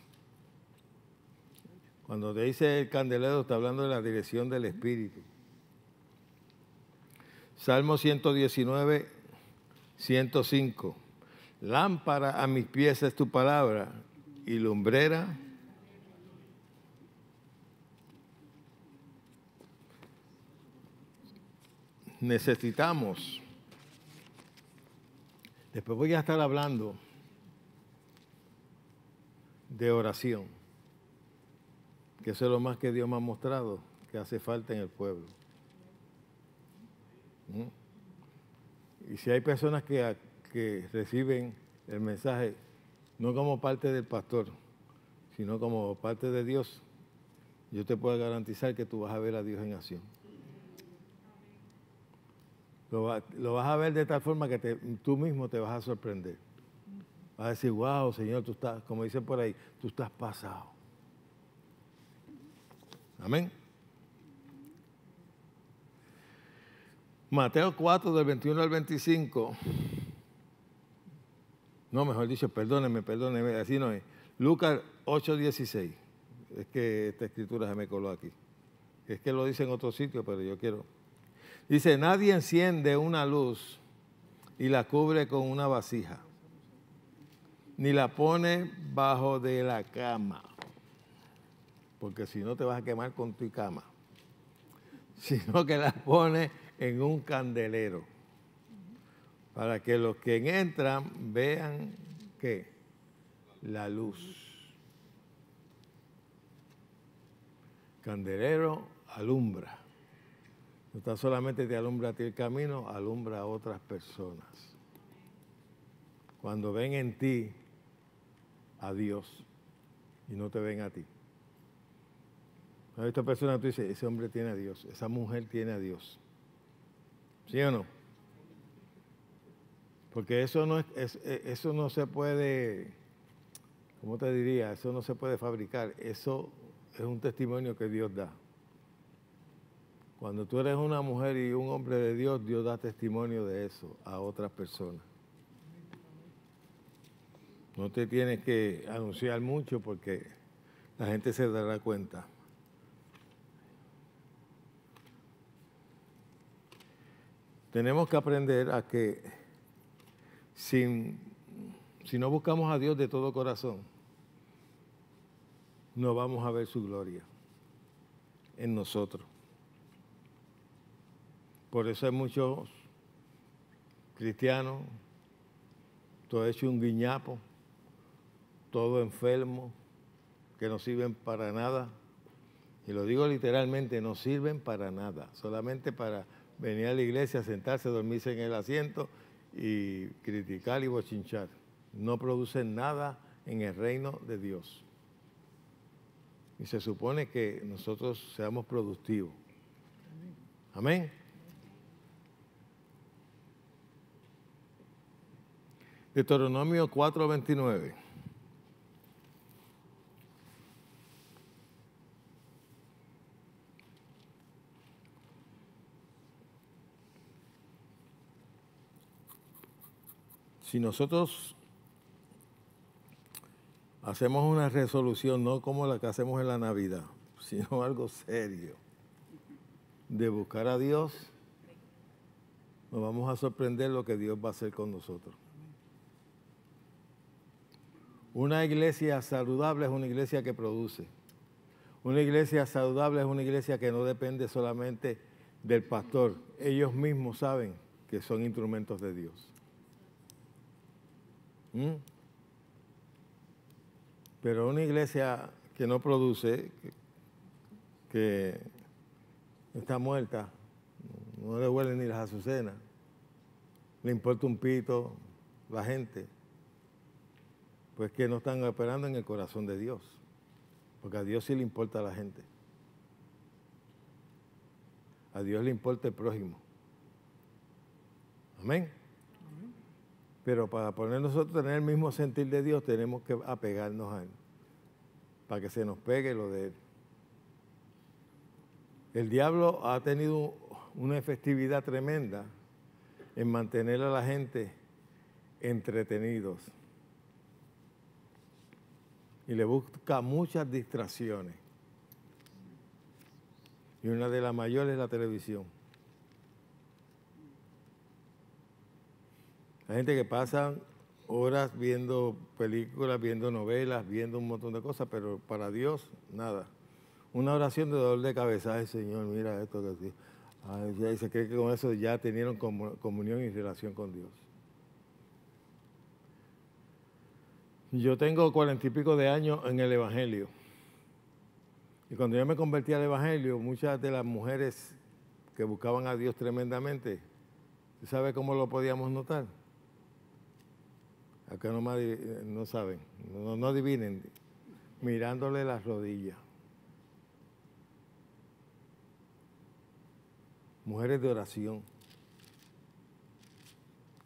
Cuando te dice el candelero, está hablando de la dirección del Espíritu. Salmo 119, 105. Lámpara a mis pies es tu palabra y lumbrera. Necesitamos. Después voy a estar hablando de oración, que eso es lo más que Dios me ha mostrado que hace falta en el pueblo. ¿Mm? Y si hay personas que que reciben el mensaje no como parte del pastor, sino como parte de Dios, yo te puedo garantizar que tú vas a ver a Dios en acción. Lo, vas a ver de tal forma que tú mismo te vas a sorprender. Vas a decir, wow, Señor, tú estás, como dicen por ahí, tú estás pasado. Amén. Mateo 4, del 21 al 25 no, mejor dicho, perdóneme, perdóneme, así no es. Lucas 8:16. Es que esta escritura se me coló aquí. Es que lo dice en otro sitio, pero yo quiero. Dice, nadie enciende una luz y la cubre con una vasija, ni la pone bajo de la cama, porque si no te vas a quemar con tu cama, sino que la pone en un candelero para que los que entran vean que La luz. Candelero alumbra. No está solamente te alumbra a ti el camino, alumbra a otras personas. Cuando ven en ti a Dios y no te ven a ti. A esta persona tú dices, ese hombre tiene a Dios, esa mujer tiene a Dios. ¿Sí o no? Porque eso no, es, e, eso no se puede, ¿cómo te diría? Eso no se puede fabricar. Eso es un testimonio que Dios da. Cuando tú eres una mujer y un hombre de Dios, Dios da testimonio de eso a otras personas. No te tienes que anunciar mucho porque la gente se dará cuenta. Tenemos que aprender a que si no buscamos a Dios de todo corazón, no vamos a ver su gloria en nosotros. Por eso hay muchos cristianos, todo hecho un guiñapo, todo enfermo, que no sirven para nada. Y lo digo literalmente, no sirven para nada, solamente para venir a la iglesia, sentarse, dormirse en el asiento y criticar y bochinchar no producen nada en el reino de Dios. Y se supone que nosotros seamos productivos. Amén. Deuteronomio 4:29. si nosotros hacemos una resolución, no como la que hacemos en la Navidad, sino algo serio, de buscar a Dios, nos vamos a sorprender lo que Dios va a hacer con nosotros. Una iglesia saludable es una iglesia que produce. Una iglesia saludable es una iglesia que no depende solamente del pastor. Ellos mismos saben que son instrumentos de Dios. ¿Mm? Pero una iglesia que no produce, que está muerta, no le huelen ni las azucenas, le importa un pito la gente, pues que no están operando en el corazón de Dios, porque a Dios sí le importa a la gente, a Dios le importa el prójimo. Amén. Pero para poner nosotros tener el mismo sentir de Dios, tenemos que apegarnos a Él, para que se nos pegue lo de Él. El diablo ha tenido una efectividad tremenda en mantener a la gente entretenidos. Y le busca muchas distracciones. Y una de las mayores es la televisión. Hay gente que pasa horas viendo películas, viendo novelas, viendo un montón de cosas, pero para Dios, nada. Una oración de dolor de cabeza, ay Señor, mira esto que sí. Ay, se cree que con eso ya tenieron comunión y relación con Dios. Yo tengo cuarenta y pico de años en el Evangelio. Y cuando yo me convertí al Evangelio, muchas de las mujeres que buscaban a Dios tremendamente, ¿sabe cómo lo podíamos notar? Acá eh, no saben, no, adivinen, mirándole las rodillas. Mujeres de oración,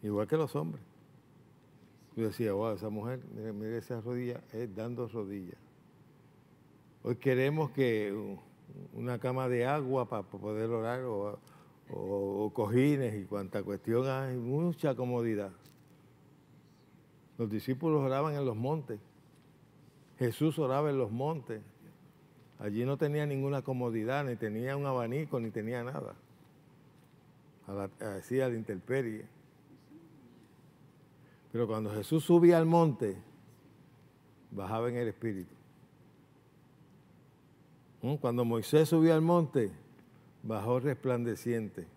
igual que los hombres. Yo decía, wow, esa mujer, mire, esa esas rodillas, es eh, dando rodillas. Hoy queremos que una cama de agua para poder orar o, o cojines y cuanta cuestión, hay mucha comodidad. Los discípulos oraban en los montes. Jesús oraba en los montes. Allí no tenía ninguna comodidad, ni tenía un abanico, ni tenía nada. Así la intemperie. Pero cuando Jesús subía al monte, bajaba en el espíritu. ¿Mm? Cuando Moisés subió al monte, bajó resplandeciente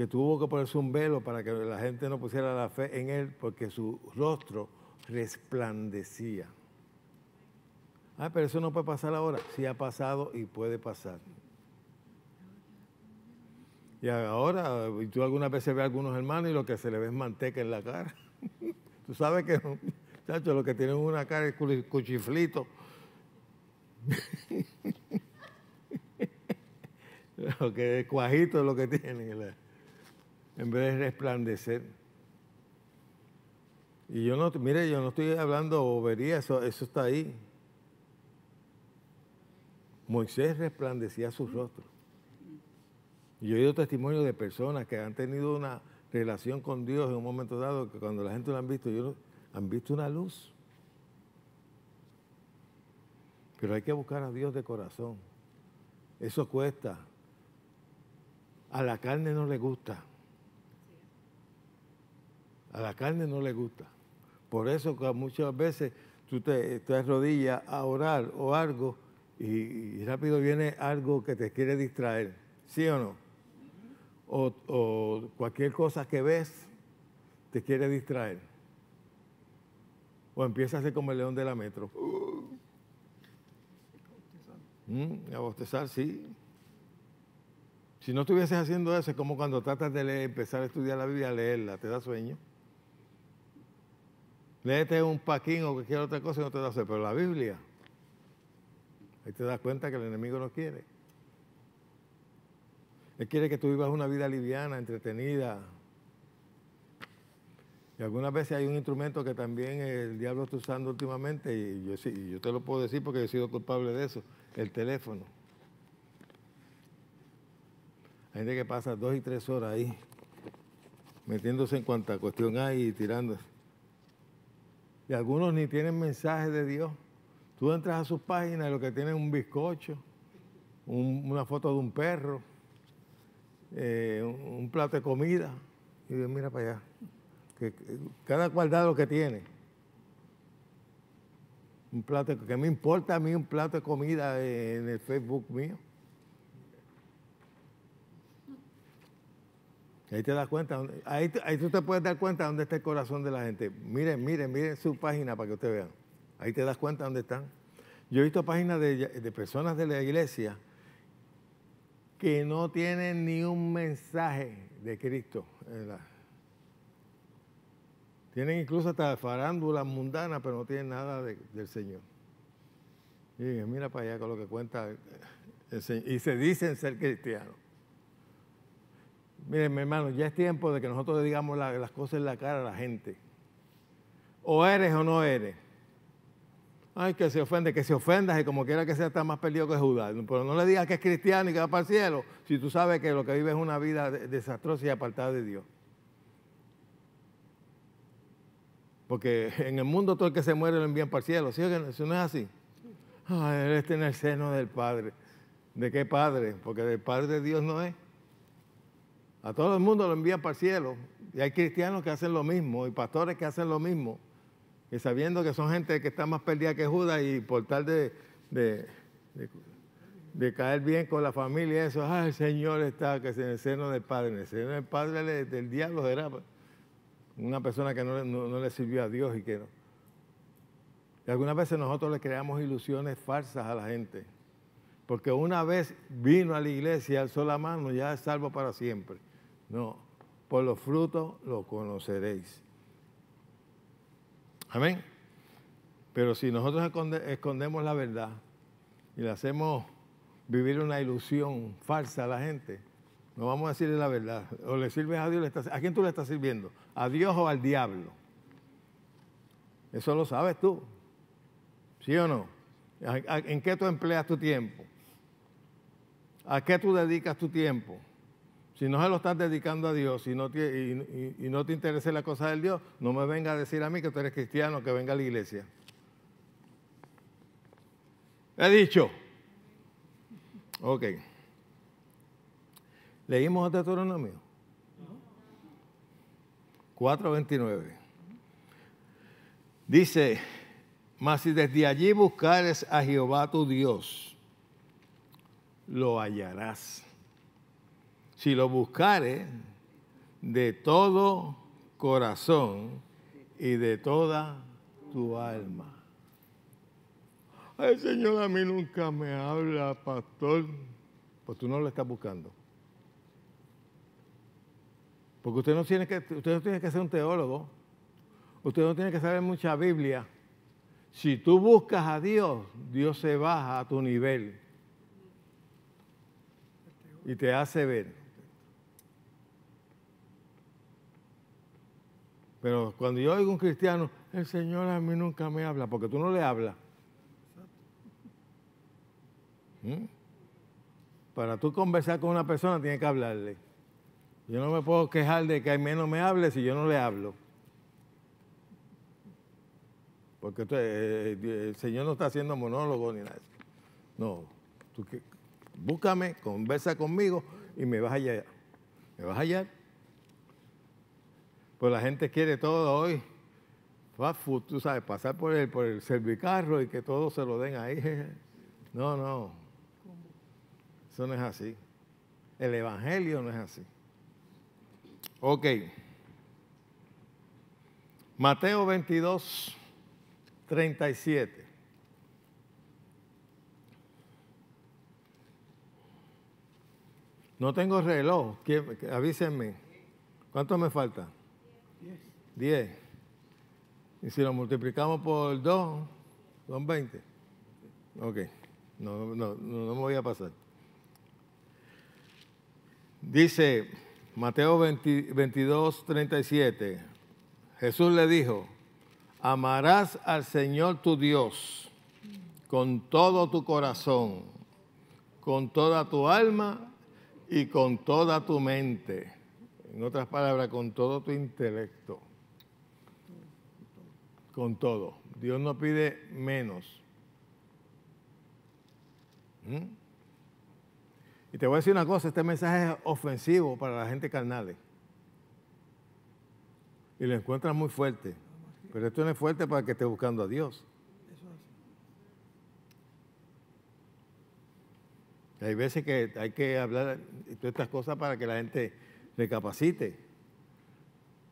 que tuvo que ponerse un velo para que la gente no pusiera la fe en él porque su rostro resplandecía. Ah, pero eso no puede pasar ahora. Sí ha pasado y puede pasar. Y ahora, tú algunas veces ve a algunos hermanos y lo que se le ve es manteca en la cara. tú sabes que, muchachos, lo que tienen una cara es cuchiflito. lo que es cuajito es lo que tienen en vez de resplandecer. Y yo no, mire, yo no estoy hablando bobería, eso, eso está ahí. Moisés resplandecía su rostro. Yo he oído testimonio de personas que han tenido una relación con Dios en un momento dado, que cuando la gente lo han visto, han visto una luz. Pero hay que buscar a Dios de corazón. Eso cuesta. A la carne no le gusta. A la carne no le gusta. Por eso que muchas veces tú te, te arrodillas a orar o algo y, rápido viene algo que te quiere distraer, ¿sí o no? O, cualquier cosa que ves te quiere distraer. O empiezas a ser como el león de la metro. Mm, a bostezar, sí. Si no estuvieses haciendo eso, es como cuando tratas de empezar a estudiar la Biblia, leerla, te da sueño. Léete un paquín o cualquier otra cosa y no te da hacer, pero la Biblia, ahí te das cuenta que el enemigo no quiere. Él quiere que tú vivas una vida liviana, entretenida. Y algunas veces hay un instrumento que también el diablo está usando últimamente, y yo, sí, yo te lo puedo decir porque he sido culpable de eso, el teléfono. Hay gente que pasa dos y tres horas ahí, metiéndose en cuanta cuestión hay y tirándose y algunos ni tienen mensaje de Dios. Tú entras a sus páginas y lo que tienen es un bizcocho, una foto de un perro, eh, un, plato de comida. Y Dios mira para allá. cada cual da lo que tiene. Un plato, que me importa a mí un plato de comida eh, en el Facebook mío? Ahí te das cuenta, ahí, ahí tú te puedes dar cuenta dónde está el corazón de la gente. Miren, miren, miren su página para que ustedes vean. Ahí te das cuenta dónde están. Yo he visto páginas de, personas de la iglesia que no tienen ni un mensaje de Cristo. tienen incluso hasta farándulas mundanas, pero no tienen nada del Señor. Y mira para allá con lo que cuenta el Señor. Y se dicen ser cristianos. Miren, mi hermano, ya es tiempo de que nosotros le digamos las cosas en la cara a la gente. O eres o no eres. Ay, que se ofende, que se ofendas y como quiera que sea, está más perdido que Judá. Pero no le digas que es cristiano y que va para el cielo, si tú sabes que lo que vive es una vida desastrosa y apartada de Dios. Porque en el mundo todo el que se muere lo envían para el cielo. ¿Sí Eso no es así. Ay, ah, él está en el seno del Padre. ¿De qué Padre? Porque del Padre de Dios no es. A todo el mundo lo envía para el cielo. Y hay cristianos que hacen lo mismo y pastores que hacen lo mismo. Y sabiendo que son gente que está más perdida que Judas y por tal de, de, de, caer bien con la familia, eso, ay, el Señor está, que en el seno del Padre. En el seno del Padre del, diablo era una persona que no, le sirvió a Dios y que no. Y algunas veces nosotros le creamos ilusiones falsas a la gente. Porque una vez vino a la iglesia, alzó la mano, ya es salvo para siempre. No, por los frutos lo conoceréis. Amén. Pero si nosotros escondemos la verdad y le hacemos vivir una ilusión falsa a la gente, no vamos a decirle la verdad. O le sirves a Dios, estás, ¿a quién tú le estás sirviendo? ¿A Dios o al diablo? Eso lo sabes tú. ¿Sí o no? ¿En qué tú empleas tu tiempo? ¿A qué tú dedicas tu tiempo? Si no se lo estás dedicando a Dios y no, te, interesa la cosa del Dios, no me venga a decir a mí que tú eres cristiano, que venga a la iglesia. He dicho. Ok. ¿Leímos Deuteronomio? 4.29. Dice, mas si desde allí buscares a Jehová tu Dios, lo hallarás si lo buscare de todo corazón y de toda tu alma. El Señor, a mí nunca me habla, pastor. Pues tú no lo estás buscando. Porque usted no tiene que, usted no tiene que ser un teólogo. Usted no tiene que saber mucha Biblia. Si tú buscas a Dios, Dios se baja a tu nivel y te hace ver. Pero cuando yo oigo a un cristiano, el Señor a mí nunca me habla, porque tú no le hablas. ¿Mm? Para tú conversar con una persona tienes que hablarle. Yo no me puedo quejar de que al menos me hable si yo no le hablo. Porque eh, eh, el Señor no está haciendo monólogo ni nada. No, tú que, búscame, conversa conmigo y me vas a hallar. Me vas a hallar. Pues la gente quiere todo hoy. Fast food, tú sabes, pasar por el, por el servicarro y que todo se lo den ahí. No, no. Eso no es así. El Evangelio no es así. Ok. Mateo 22, 37. No tengo reloj, avísenme. ¿Cuánto me falta? 10. Y si lo multiplicamos por 2, son 20. Ok, no, me voy a pasar. Dice Mateo 22, 37. Jesús le dijo, amarás al Señor tu Dios con todo tu corazón, con toda tu alma y con toda tu mente. En otras palabras, con todo tu intelecto con todo. Dios no pide menos. ¿Mm? Y te voy a decir una cosa, este mensaje es ofensivo para la gente carnal. Y lo encuentras muy fuerte. Pero esto no es fuerte para que esté buscando a Dios. Hay veces que hay que hablar de estas cosas para que la gente recapacite.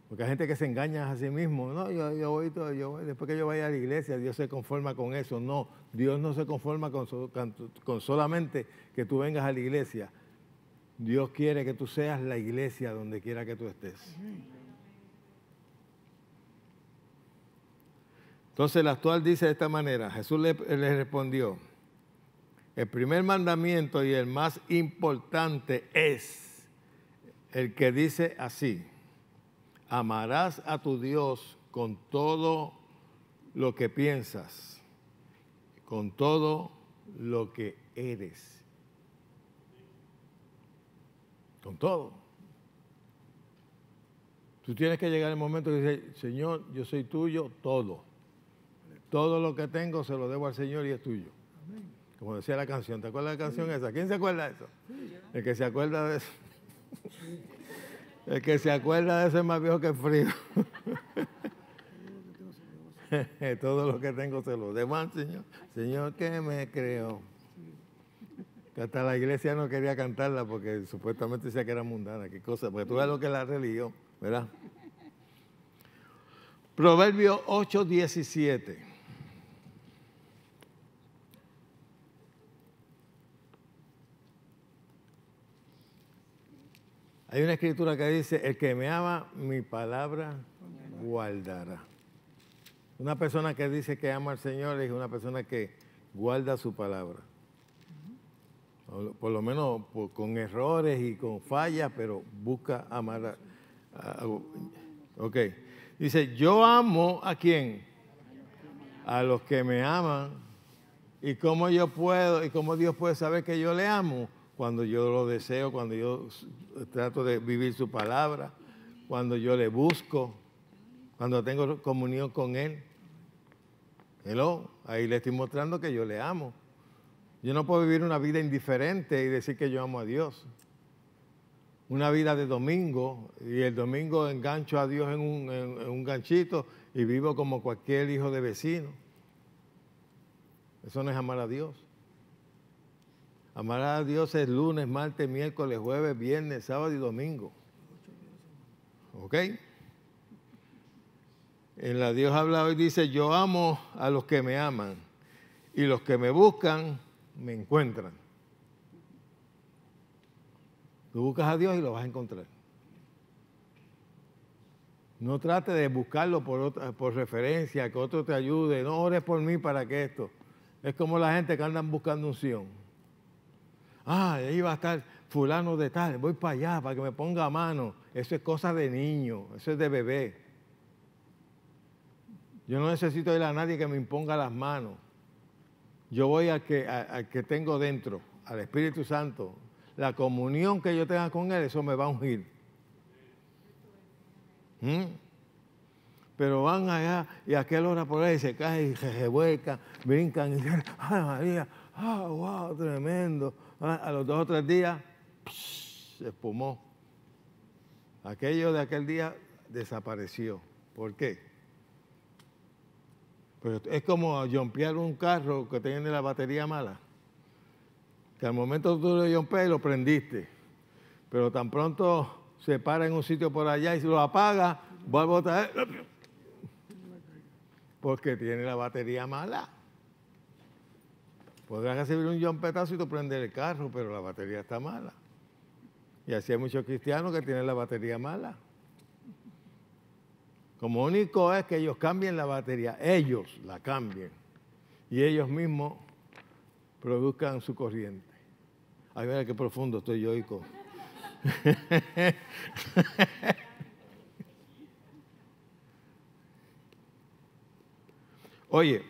Porque hay gente que se engaña a sí mismo. No, yo, yo, voy, yo después que yo vaya a la iglesia, Dios se conforma con eso. No, Dios no se conforma con, solamente que tú vengas a la iglesia. Dios quiere que tú seas la iglesia donde quiera que tú estés. Entonces el actual dice de esta manera, Jesús le respondió, el primer mandamiento y el más importante es el que dice así amarás a tu Dios con todo lo que piensas, con todo lo que eres. Con todo. Tú tienes que llegar el momento que dices, Señor, yo soy tuyo, todo. Todo lo que tengo se lo debo al Señor y es tuyo. Como decía la canción, ¿te acuerdas de la canción esa? ¿Quién se acuerda de eso? El que se acuerda de eso. El que se acuerda de eso es más viejo que frío. Todo lo que tengo se lo demás al Señor. Señor, ¿qué me creó? Que hasta la iglesia no quería cantarla porque supuestamente decía que era mundana. Qué cosa, porque tú ves lo que es la religión, ¿verdad? Proverbio 8, 17. Hay una escritura que dice, el que me ama, mi palabra guardará. Una persona que dice que ama al Señor es una persona que guarda su palabra. por lo menos con errores y con fallas, pero busca amar a, Ok. Dice, yo amo a quién? A los que me aman. ¿Y cómo yo puedo, y cómo Dios puede saber que yo le amo? cuando yo lo deseo, cuando yo trato de vivir su palabra, cuando yo le busco, cuando tengo comunión con Él. Hello, ahí le estoy mostrando que yo le amo. Yo no puedo vivir una vida indiferente y decir que yo amo a Dios. Una vida de domingo y el domingo engancho a Dios en un, en un ganchito y vivo como cualquier hijo de vecino. Eso no es amar a Dios. Amar a Dios es lunes, martes, miércoles, jueves, viernes, sábado y domingo. ¿Ok? En la Dios habla hoy dice, yo amo a los que me aman y los que me buscan me encuentran. Tú buscas a Dios y lo vas a encontrar. No trate de buscarlo por, otra, por referencia, que otro te ayude. No ores por mí para que esto. Es como la gente que andan buscando unción ah, ahí va a estar fulano de tal, voy para allá para que me ponga a mano. Eso es cosa de niño, eso es de bebé. Yo no necesito ir a nadie que me imponga las manos. Yo voy al que, que tengo dentro, al Espíritu Santo. La comunión que yo tenga con Él, eso me va a ungir. ¿Mm? Pero van allá y aquel hora por ahí se cae y se revuelcan, brincan y dicen, ¡ay María! ¡Ah, oh, wow! Tremendo. ¿Ah? A los dos o tres días, se espumó. Aquello de aquel día desapareció. ¿Por qué? es como jompear un carro que tiene la batería mala. Que al momento tú lo jompeas y lo prendiste. Pero tan pronto se para en un sitio por allá y se lo apaga, vuelve a traer. Porque tiene la batería mala. Podrás recibir un petazo y tú prender el carro, pero la batería está mala. Y así hay muchos cristianos que tienen la batería mala. Como único es que ellos cambien la batería, ellos la cambien y ellos mismos produzcan su corriente. Ay, mira qué profundo estoy yo, hijo. Oye,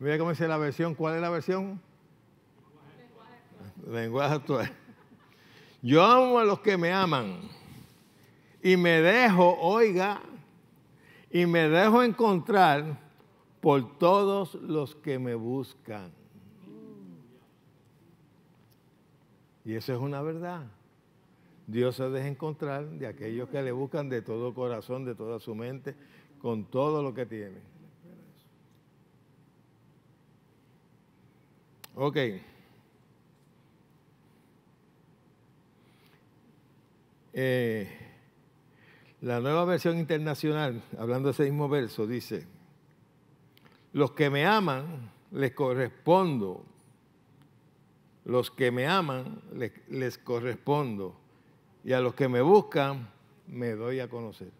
Mira cómo dice la versión. ¿Cuál es la versión? Lenguaje actual. Yo amo a los que me aman. Y me dejo, oiga, y me dejo encontrar por todos los que me buscan. Y eso es una verdad. Dios se deja encontrar de aquellos que le buscan de todo corazón, de toda su mente, con todo lo que tiene. Ok. Eh, la nueva versión internacional, hablando de ese mismo verso, dice, los que me aman, les correspondo. Los que me aman, les, les correspondo. Y a los que me buscan, me doy a conocer.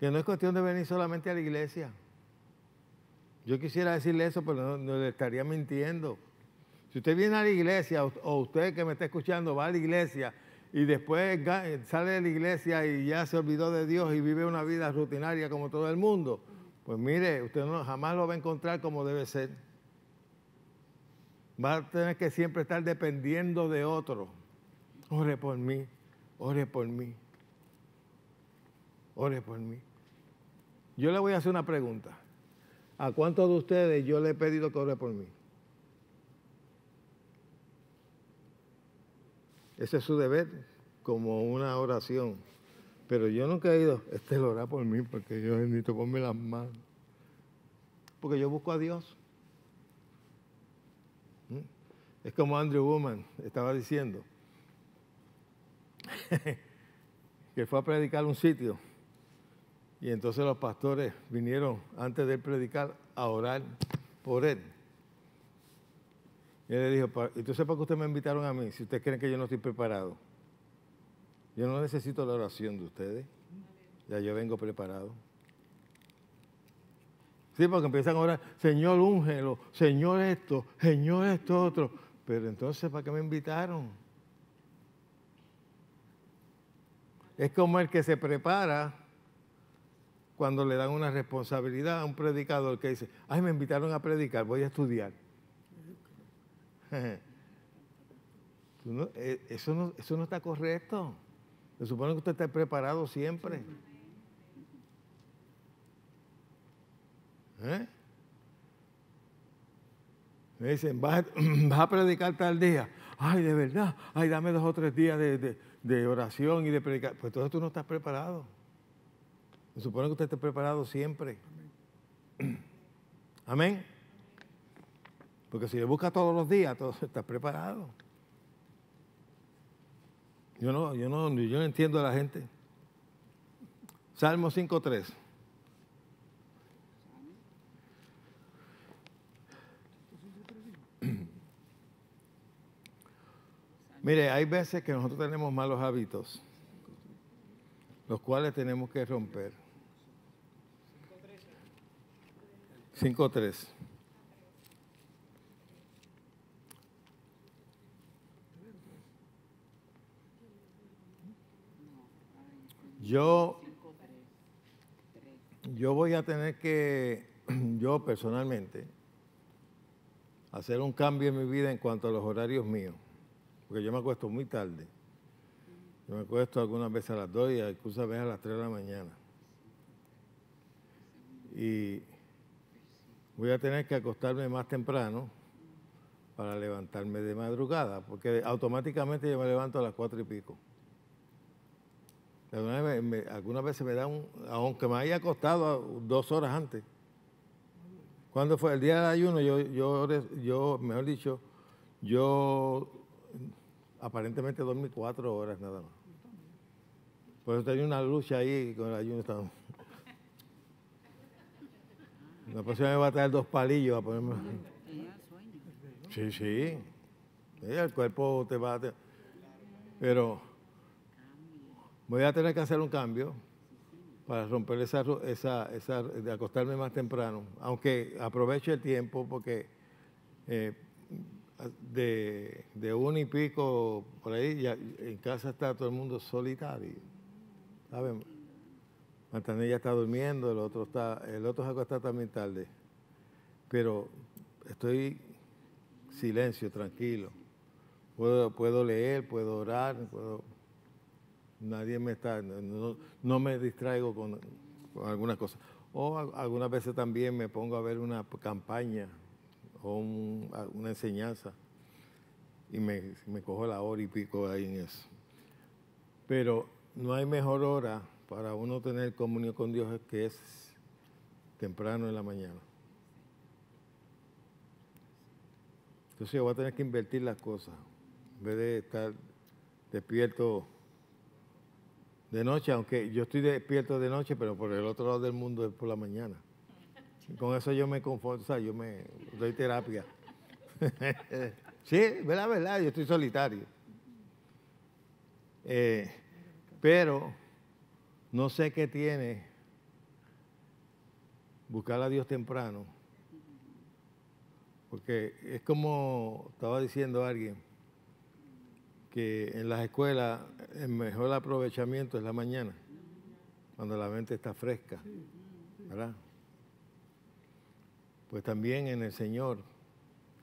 Que no es cuestión de venir solamente a la iglesia. Yo quisiera decirle eso, pero no, le estaría mintiendo. Si usted viene a la iglesia, o usted que me está escuchando va a la iglesia y después sale de la iglesia y ya se olvidó de Dios y vive una vida rutinaria como todo el mundo, pues mire, usted no, jamás lo va a encontrar como debe ser. Va a tener que siempre estar dependiendo de otro. Ore por mí, ore por mí, ore por mí. Yo le voy a hacer una pregunta. ¿A cuántos de ustedes yo le he pedido que ore por mí? Ese es su deber, como una oración. Pero yo nunca he ido, este lo por mí, porque yo necesito ponerme las manos. Porque yo busco a Dios. ¿Mm? Es como Andrew Woman estaba diciendo, que fue a predicar un sitio y entonces los pastores vinieron antes de predicar a orar por él. Y él le dijo, ¿y entonces para que ustedes me invitaron a mí, si ustedes creen que yo no estoy preparado, yo no necesito la oración de ustedes, ya yo vengo preparado. Sí, porque empiezan a orar, Señor, úngelo, Señor esto, Señor esto otro. Pero entonces, ¿para qué me invitaron? Es como el que se prepara cuando le dan una responsabilidad a un predicador que dice, ay, me invitaron a predicar, voy a estudiar. Eh, eso, no, eso no está correcto. Se supone que usted está preparado siempre. ¿Eh? Me dicen, ¿vas, a predicar tal día. Ay, de verdad. Ay, dame dos o tres días de, de oración y de predicar. Pues entonces tú no estás preparado supone que usted esté preparado siempre. Amén. Porque si le busca todos los días, todo está preparado. Yo no, yo no, yo no entiendo a la gente. Salmo 5.3. Mire, hay veces que nosotros tenemos malos hábitos, los cuales tenemos que romper. 5.3. Yo, yo voy a tener que, yo personalmente, hacer un cambio en mi vida en cuanto a los horarios míos, porque yo me acuesto muy tarde. Yo me acuesto algunas veces a las 2 y algunas veces a las 3 de la mañana. Y voy a tener que acostarme más temprano para levantarme de madrugada, porque automáticamente yo me levanto a las cuatro y pico. Algunas veces me, da un, aunque me haya acostado dos horas antes. Cuando fue el día del ayuno, yo, yo, yo, mejor dicho, yo aparentemente dormí cuatro horas nada más. Por eso tenía una lucha ahí con el ayuno. La próxima me va a traer dos palillos a ponerme. Sí, sí. El cuerpo te va a. Pero voy a tener que hacer un cambio para romper esa, esa, esa de acostarme más temprano, aunque aproveche el tiempo porque eh, de, de y pico por ahí ya, en casa está todo el mundo solitario, ...Mantanella está durmiendo, el otro está, el otro se también tarde. Pero estoy silencio, tranquilo. Puedo, puedo leer, puedo orar, Nadie me está, no, me distraigo con, con algunas cosas. O algunas veces también me pongo a ver una campaña o una enseñanza y me, me cojo la hora y pico ahí en eso. Pero no hay mejor hora para uno tener comunión con Dios es que es temprano en la mañana. Entonces yo voy a tener que invertir las cosas. En vez de estar despierto de noche, aunque yo estoy despierto de noche, pero por el otro lado del mundo es por la mañana. con eso yo me conformo, o sea, yo me doy terapia. sí, la verdad, yo estoy solitario. Eh, pero no sé qué tiene buscar a Dios temprano. Porque es como estaba diciendo alguien, que en las escuelas el mejor aprovechamiento es la mañana, cuando la mente está fresca. ¿Verdad? Pues también en el Señor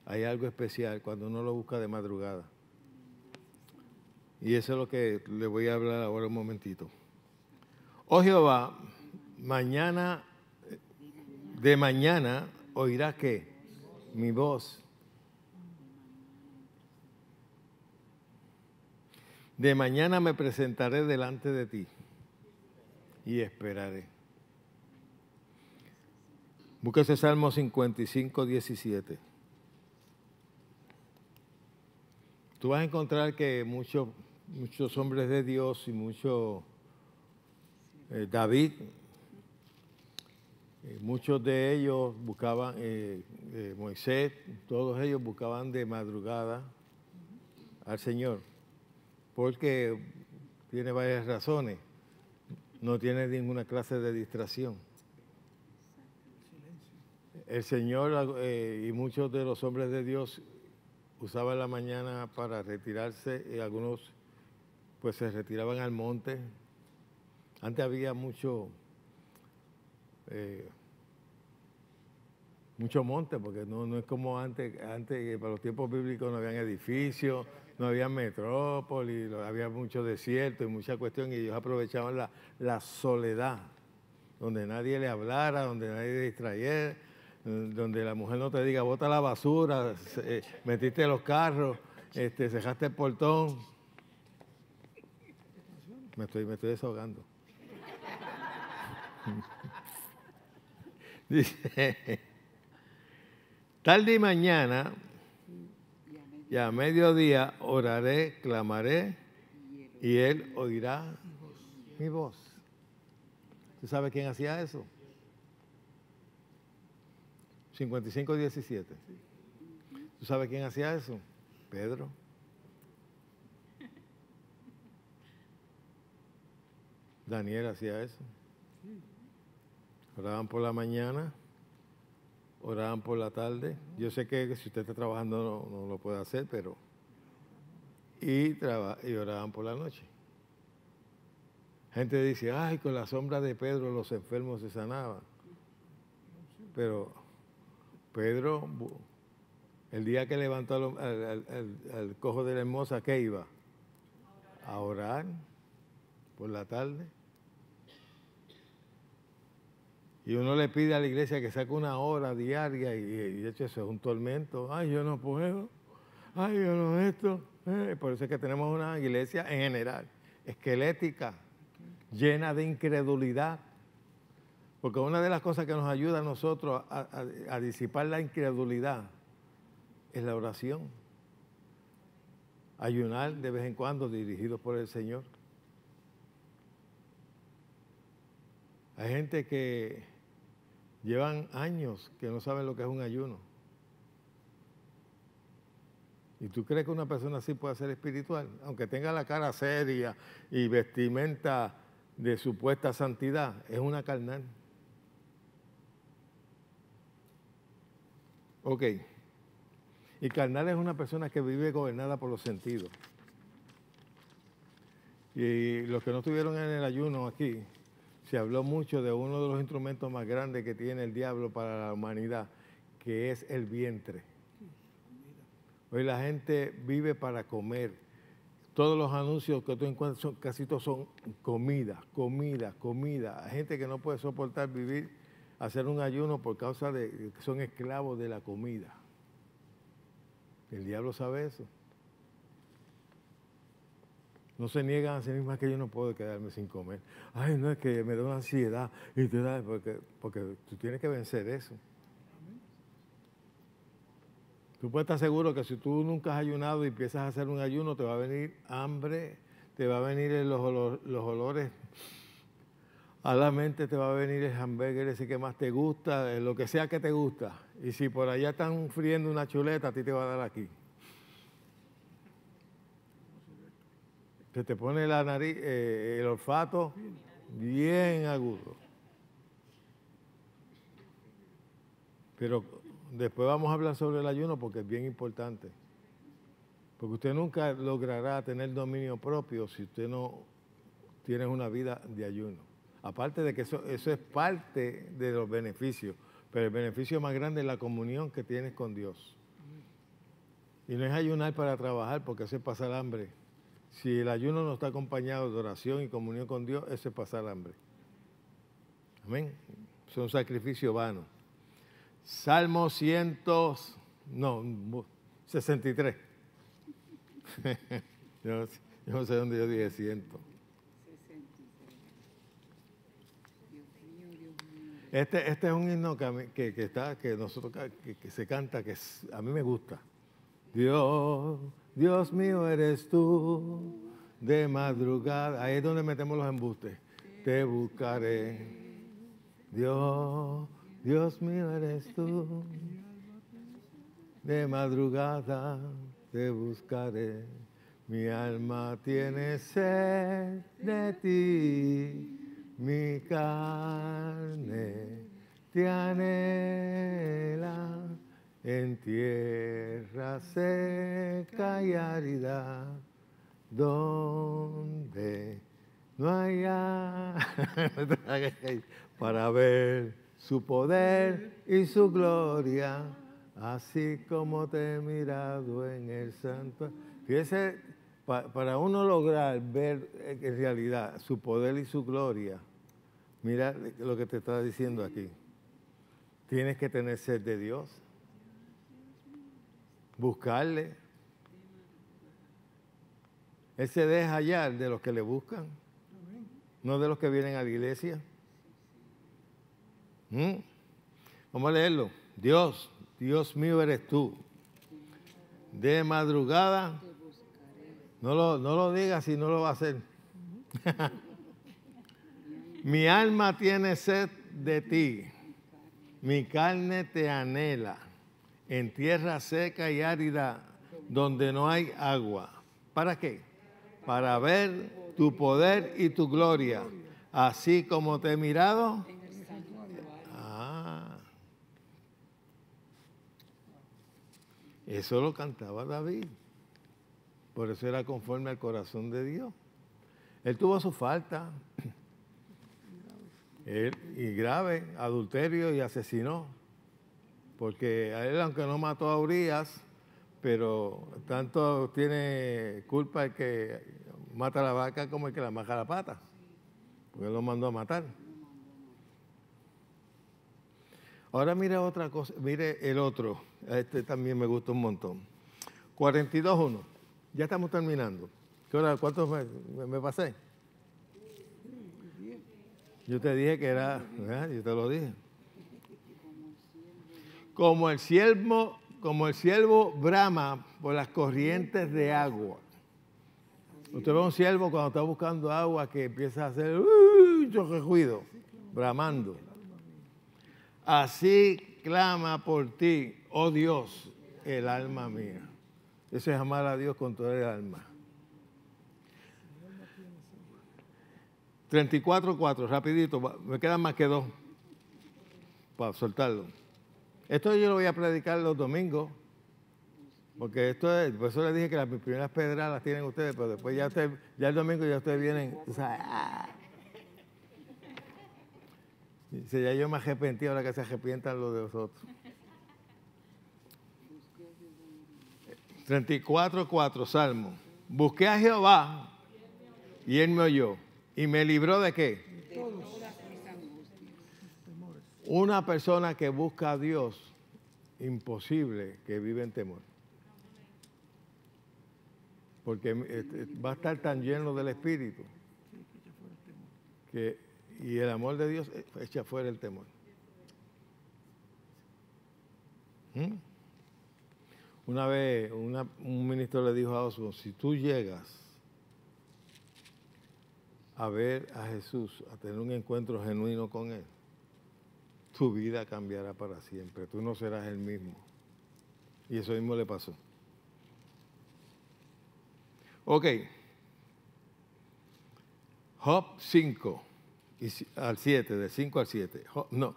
hay algo especial cuando uno lo busca de madrugada. Y eso es lo que le voy a hablar ahora un momentito. Oh Jehová, mañana, de mañana ¿oirás que mi voz. De mañana me presentaré delante de ti y esperaré. Búsquese Salmo 55, 17. Tú vas a encontrar que muchos, muchos hombres de Dios y muchos eh, David, eh, muchos de ellos buscaban, eh, Moisés, todos ellos buscaban de madrugada al Señor, porque tiene varias razones, no tiene ninguna clase de distracción. El Señor y muchos de los hombres de Dios usaban la mañana para retirarse y algunos pues se retiraban al monte antes había mucho, eh, mucho monte, porque no, no, es como antes, antes para los tiempos bíblicos no habían edificios, no había metrópolis, había mucho desierto y mucha cuestión, y ellos aprovechaban la, soledad, donde nadie le hablara, donde nadie le distraía, mm, donde la mujer no te diga, bota la basura, eh, metiste los carros, este, cejaste el portón. Me estoy, me estoy desahogando. Dice, tarde y mañana y a mediodía oraré, clamaré y él oirá mi voz. ¿Tú sabes quién hacía eso? 55, 17. ¿Tú sabes quién hacía eso? Pedro. Daniel hacía eso. Oraban por la mañana, oraban por la tarde. Yo sé que si usted está trabajando no, lo puede hacer, pero... Y, y oraban por la noche. Gente dice, ay, con la sombra de Pedro los enfermos se sanaban. Pero Pedro, el día que levantó al, al cojo de la hermosa, ¿qué iba? A orar por la tarde. y uno le pide a la iglesia que saque una hora diaria y, de hecho eso es un tormento. Ay, yo no puedo. Ay, yo no esto. Eh, por eso es que tenemos una iglesia en general, esquelética, llena de incredulidad. Porque una de las cosas que nos ayuda a nosotros a, a disipar la incredulidad es la oración. Ayunar de vez en cuando dirigidos por el Señor. Hay gente que Llevan años que no saben lo que es un ayuno. ¿Y tú crees que una persona así puede ser espiritual? Aunque tenga la cara seria y vestimenta de supuesta santidad, es una carnal. Ok. Y carnal es una persona que vive gobernada por los sentidos. Y los que no estuvieron en el ayuno aquí, se habló mucho de uno de los instrumentos más grandes que tiene el diablo para la humanidad, que es el vientre. Hoy la gente vive para comer. Todos los anuncios que tú encuentras son, casi todos son comida, comida, comida. Hay gente que no puede soportar vivir, hacer un ayuno por causa de que son esclavos de la comida. El diablo sabe eso. No se niegan a sí mismas que yo no puedo quedarme sin comer. Ay, no es que me da una ansiedad y te da, porque, porque tú tienes que vencer eso. Tú puedes estar seguro que si tú nunca has ayunado y empiezas a hacer un ayuno, te va a venir hambre, te va a venir los, los olores a la mente, te va a venir el hamburger ese que más te gusta, eh, lo que sea que te gusta. Y si por allá están friendo una chuleta, a ti te va a dar aquí. Se te pone la nariz, eh, el olfato bien agudo. Pero después vamos a hablar sobre el ayuno porque es bien importante. Porque usted nunca logrará tener dominio propio si usted no tiene una vida de ayuno. Aparte de que eso, eso es parte de los beneficios, pero el beneficio más grande es la comunión que tienes con Dios. Y no es ayunar para trabajar porque pasa el hambre. Si el ayuno no está acompañado de oración y comunión con Dios, ese es pasar hambre. Amén. Es un sacrificio vano. Salmo 100, no, 63. yo, yo, no sé dónde yo dije 100. Este, este es un himno que, está, que, nosotros, que, que se canta, que a mí me gusta. Dios, Dios mío eres tú, de madrugada, ahí es donde metemos los embustes, te buscaré. Dios, Dios mío eres tú, de madrugada te buscaré. Mi alma tiene sed de ti, mi carne te anhela en tierra seca y árida, donde no haya... para ver su poder y su gloria, así como te he mirado en el santo. Fíjese, para uno lograr ver eh, en realidad su poder y su gloria, mira lo que te está diciendo aquí. Tienes que tener sed de Dios buscarle. Él se deja hallar de los que le buscan, no de los que vienen a la iglesia. ¿Mm? Vamos a leerlo. Dios, Dios mío eres tú. De madrugada, no lo, no lo digas si no lo va a hacer. Mi alma tiene sed de ti. Mi carne te anhela en tierra seca y árida donde no hay agua. ¿Para qué? Para ver tu poder y tu gloria, así como te he mirado. Ah. Eso lo cantaba David. Por eso era conforme al corazón de Dios. Él tuvo su falta. y grave, adulterio y asesinó porque a él, aunque no mató a Urias, pero tanto tiene culpa el que mata la vaca como el que la maja la pata, porque él lo mandó a matar. Ahora mira otra cosa, mire el otro, este también me gusta un montón. 42-1. ya estamos terminando. ¿Qué hora, ¿Cuántos me, me pasé? Yo te dije que era, yo te lo dije como el siervo, como el brama por las corrientes de agua. Usted ve un siervo cuando está buscando agua que empieza a hacer uh, mucho ruido, bramando. Así clama por ti, oh Dios, el alma mía. Ese es amar a Dios con toda el alma. 34-4, rapidito, me quedan más que dos para soltarlo. Esto yo lo voy a predicar los domingos, porque esto es, por eso les dije que las primeras pedras las tienen ustedes, pero después ya, el domingo ya ustedes vienen. O sea, Dice, ah. ya yo me arrepentí, ahora que se arrepientan los de vosotros. 34.4, Salmo. Busqué a Jehová y él me oyó. ¿Y me libró de qué? Una persona que busca a Dios, imposible que vive en temor. Porque este, va a estar tan lleno del Espíritu que, y el amor de Dios echa fuera el temor. ¿Mm? Una vez un ministro le dijo a Oswald, si tú llegas a ver a Jesús, a tener un encuentro genuino con Él, tu vida cambiará para siempre, tú no serás el mismo. Y eso mismo le pasó. Ok. Job 5 al 7, de 5 al 7. no,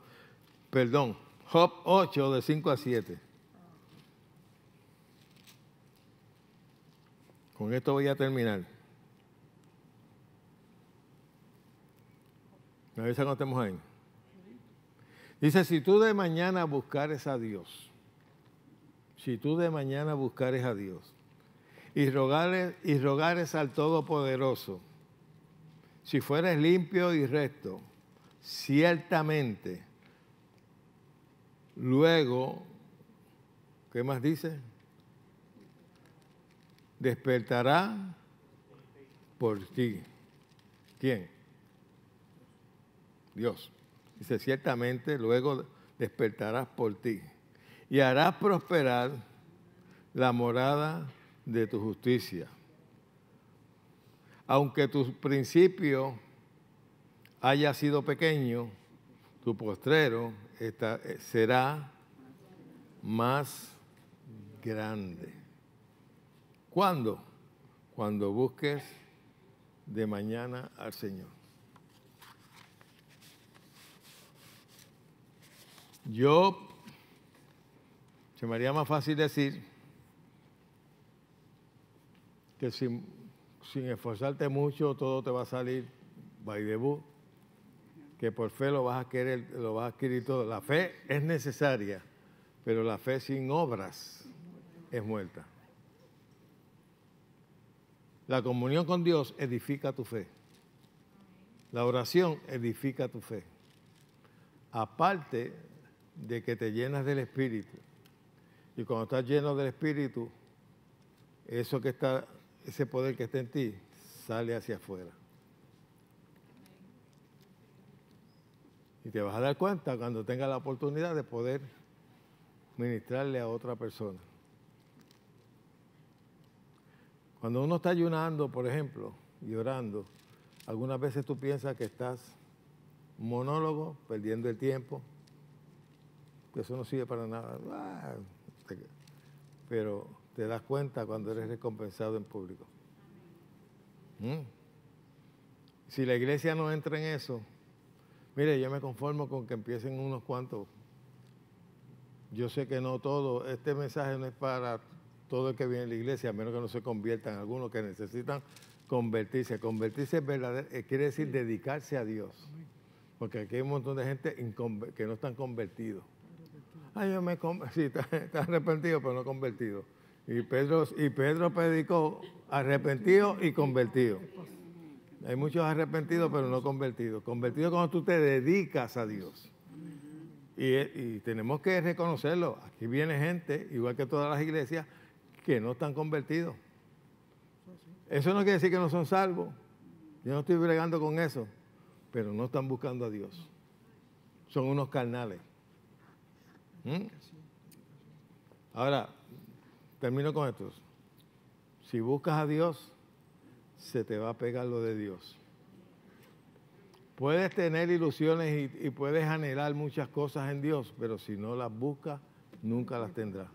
perdón. Job 8, de 5 al 7. Con esto voy a terminar. Me si cuando estemos ahí. Dice, si tú de mañana buscares a Dios, si tú de mañana buscares a Dios y rogares, y rogares al Todopoderoso, si fueres limpio y recto, ciertamente, luego, ¿qué más dice? Despertará por ti. ¿Quién? Dios. Dice, ciertamente luego despertarás por ti y harás prosperar la morada de tu justicia. Aunque tu principio haya sido pequeño, tu postrero eh, será más grande. ¿Cuándo? Cuando busques de mañana al Señor. Yo, se me haría más fácil decir que sin, sin esforzarte mucho todo te va a salir by the que por fe lo vas a querer, lo vas a adquirir todo. La fe es necesaria, pero la fe sin obras es muerta. La comunión con Dios edifica tu fe. La oración edifica tu fe. Aparte de que te llenas del Espíritu. Y cuando estás lleno del Espíritu, eso que está, ese poder que está en ti, sale hacia afuera. Y te vas a dar cuenta cuando tengas la oportunidad de poder ministrarle a otra persona. Cuando uno está ayunando, por ejemplo, y orando, algunas veces tú piensas que estás monólogo, perdiendo el tiempo, eso no sirve para nada. Ah, pero te das cuenta cuando eres recompensado en público. ¿Mm? Si la iglesia no entra en eso, mire, yo me conformo con que empiecen unos cuantos. Yo sé que no todo, este mensaje no es para todo el que viene a la iglesia, a menos que no se conviertan algunos que necesitan convertirse. Convertirse verdadero, eh, quiere decir dedicarse a Dios. Porque aquí hay un montón de gente que no están convertidos ay, ah, yo me sí, está, arrepentido, pero no convertido. Y Pedro, y Pedro predicó arrepentido y convertido. Hay muchos arrepentidos, pero no convertidos. Convertido cuando tú te dedicas a Dios. y, tenemos que reconocerlo. Aquí viene gente, igual que todas las iglesias, que no están convertidos. Eso no quiere decir que no son salvos. Yo no estoy bregando con eso. Pero no están buscando a Dios. Son unos carnales. ¿Mm? Ahora, termino con esto. Si buscas a Dios, se te va a pegar lo de Dios. Puedes tener ilusiones y, y puedes anhelar muchas cosas en Dios, pero si no las buscas, nunca las tendrás.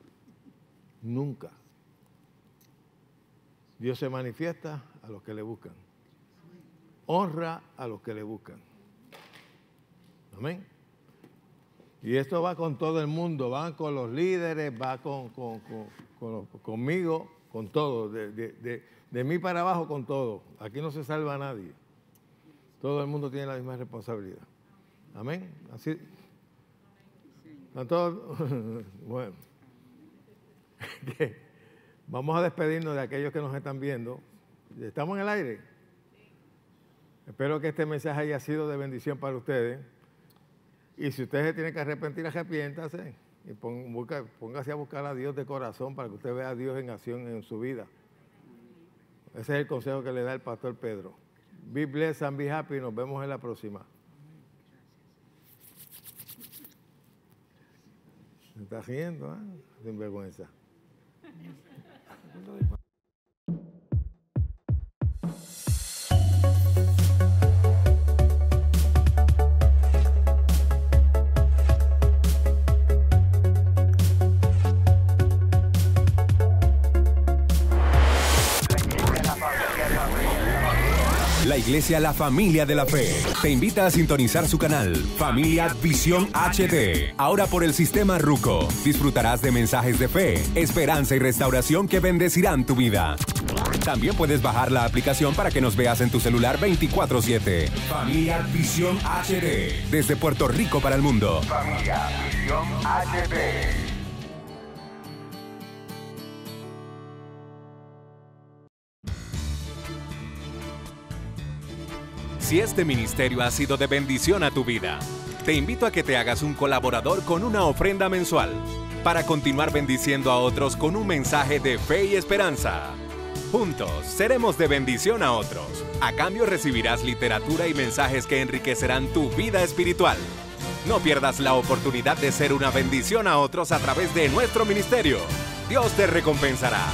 Nunca. Dios se manifiesta a los que le buscan. Honra a los que le buscan. Amén. Y esto va con todo el mundo, va con los líderes, va con, conmigo, con todo, de, mí para abajo con todo. Aquí no se salva a nadie. Todo el mundo tiene la misma responsabilidad. Amén. Así. bueno. Vamos a despedirnos de aquellos que nos están viendo. ¿Estamos en el aire? Espero que este mensaje haya sido de bendición para ustedes. Y si usted se tiene que arrepentir, arrepiéntase y póngase a buscar a Dios de corazón para que usted vea a Dios en acción en su vida. Ese es el consejo que le da el pastor Pedro. Be blessed and be happy. Nos vemos en la próxima. Se está riendo, ¿eh? Sin vergüenza. Iglesia La Familia de la Fe te invita a sintonizar su canal Familia Visión HD. Ahora por el sistema Ruco disfrutarás de mensajes de fe, esperanza y restauración que bendecirán tu vida. También puedes bajar la aplicación para que nos veas en tu celular 24/7. Familia Visión HD desde Puerto Rico para el mundo. Familia Visión HD. Si este ministerio ha sido de bendición a tu vida, te invito a que te hagas un colaborador con una ofrenda mensual para continuar bendiciendo a otros con un mensaje de fe y esperanza. Juntos seremos de bendición a otros. A cambio recibirás literatura y mensajes que enriquecerán tu vida espiritual. No pierdas la oportunidad de ser una bendición a otros a través de nuestro ministerio. Dios te recompensará.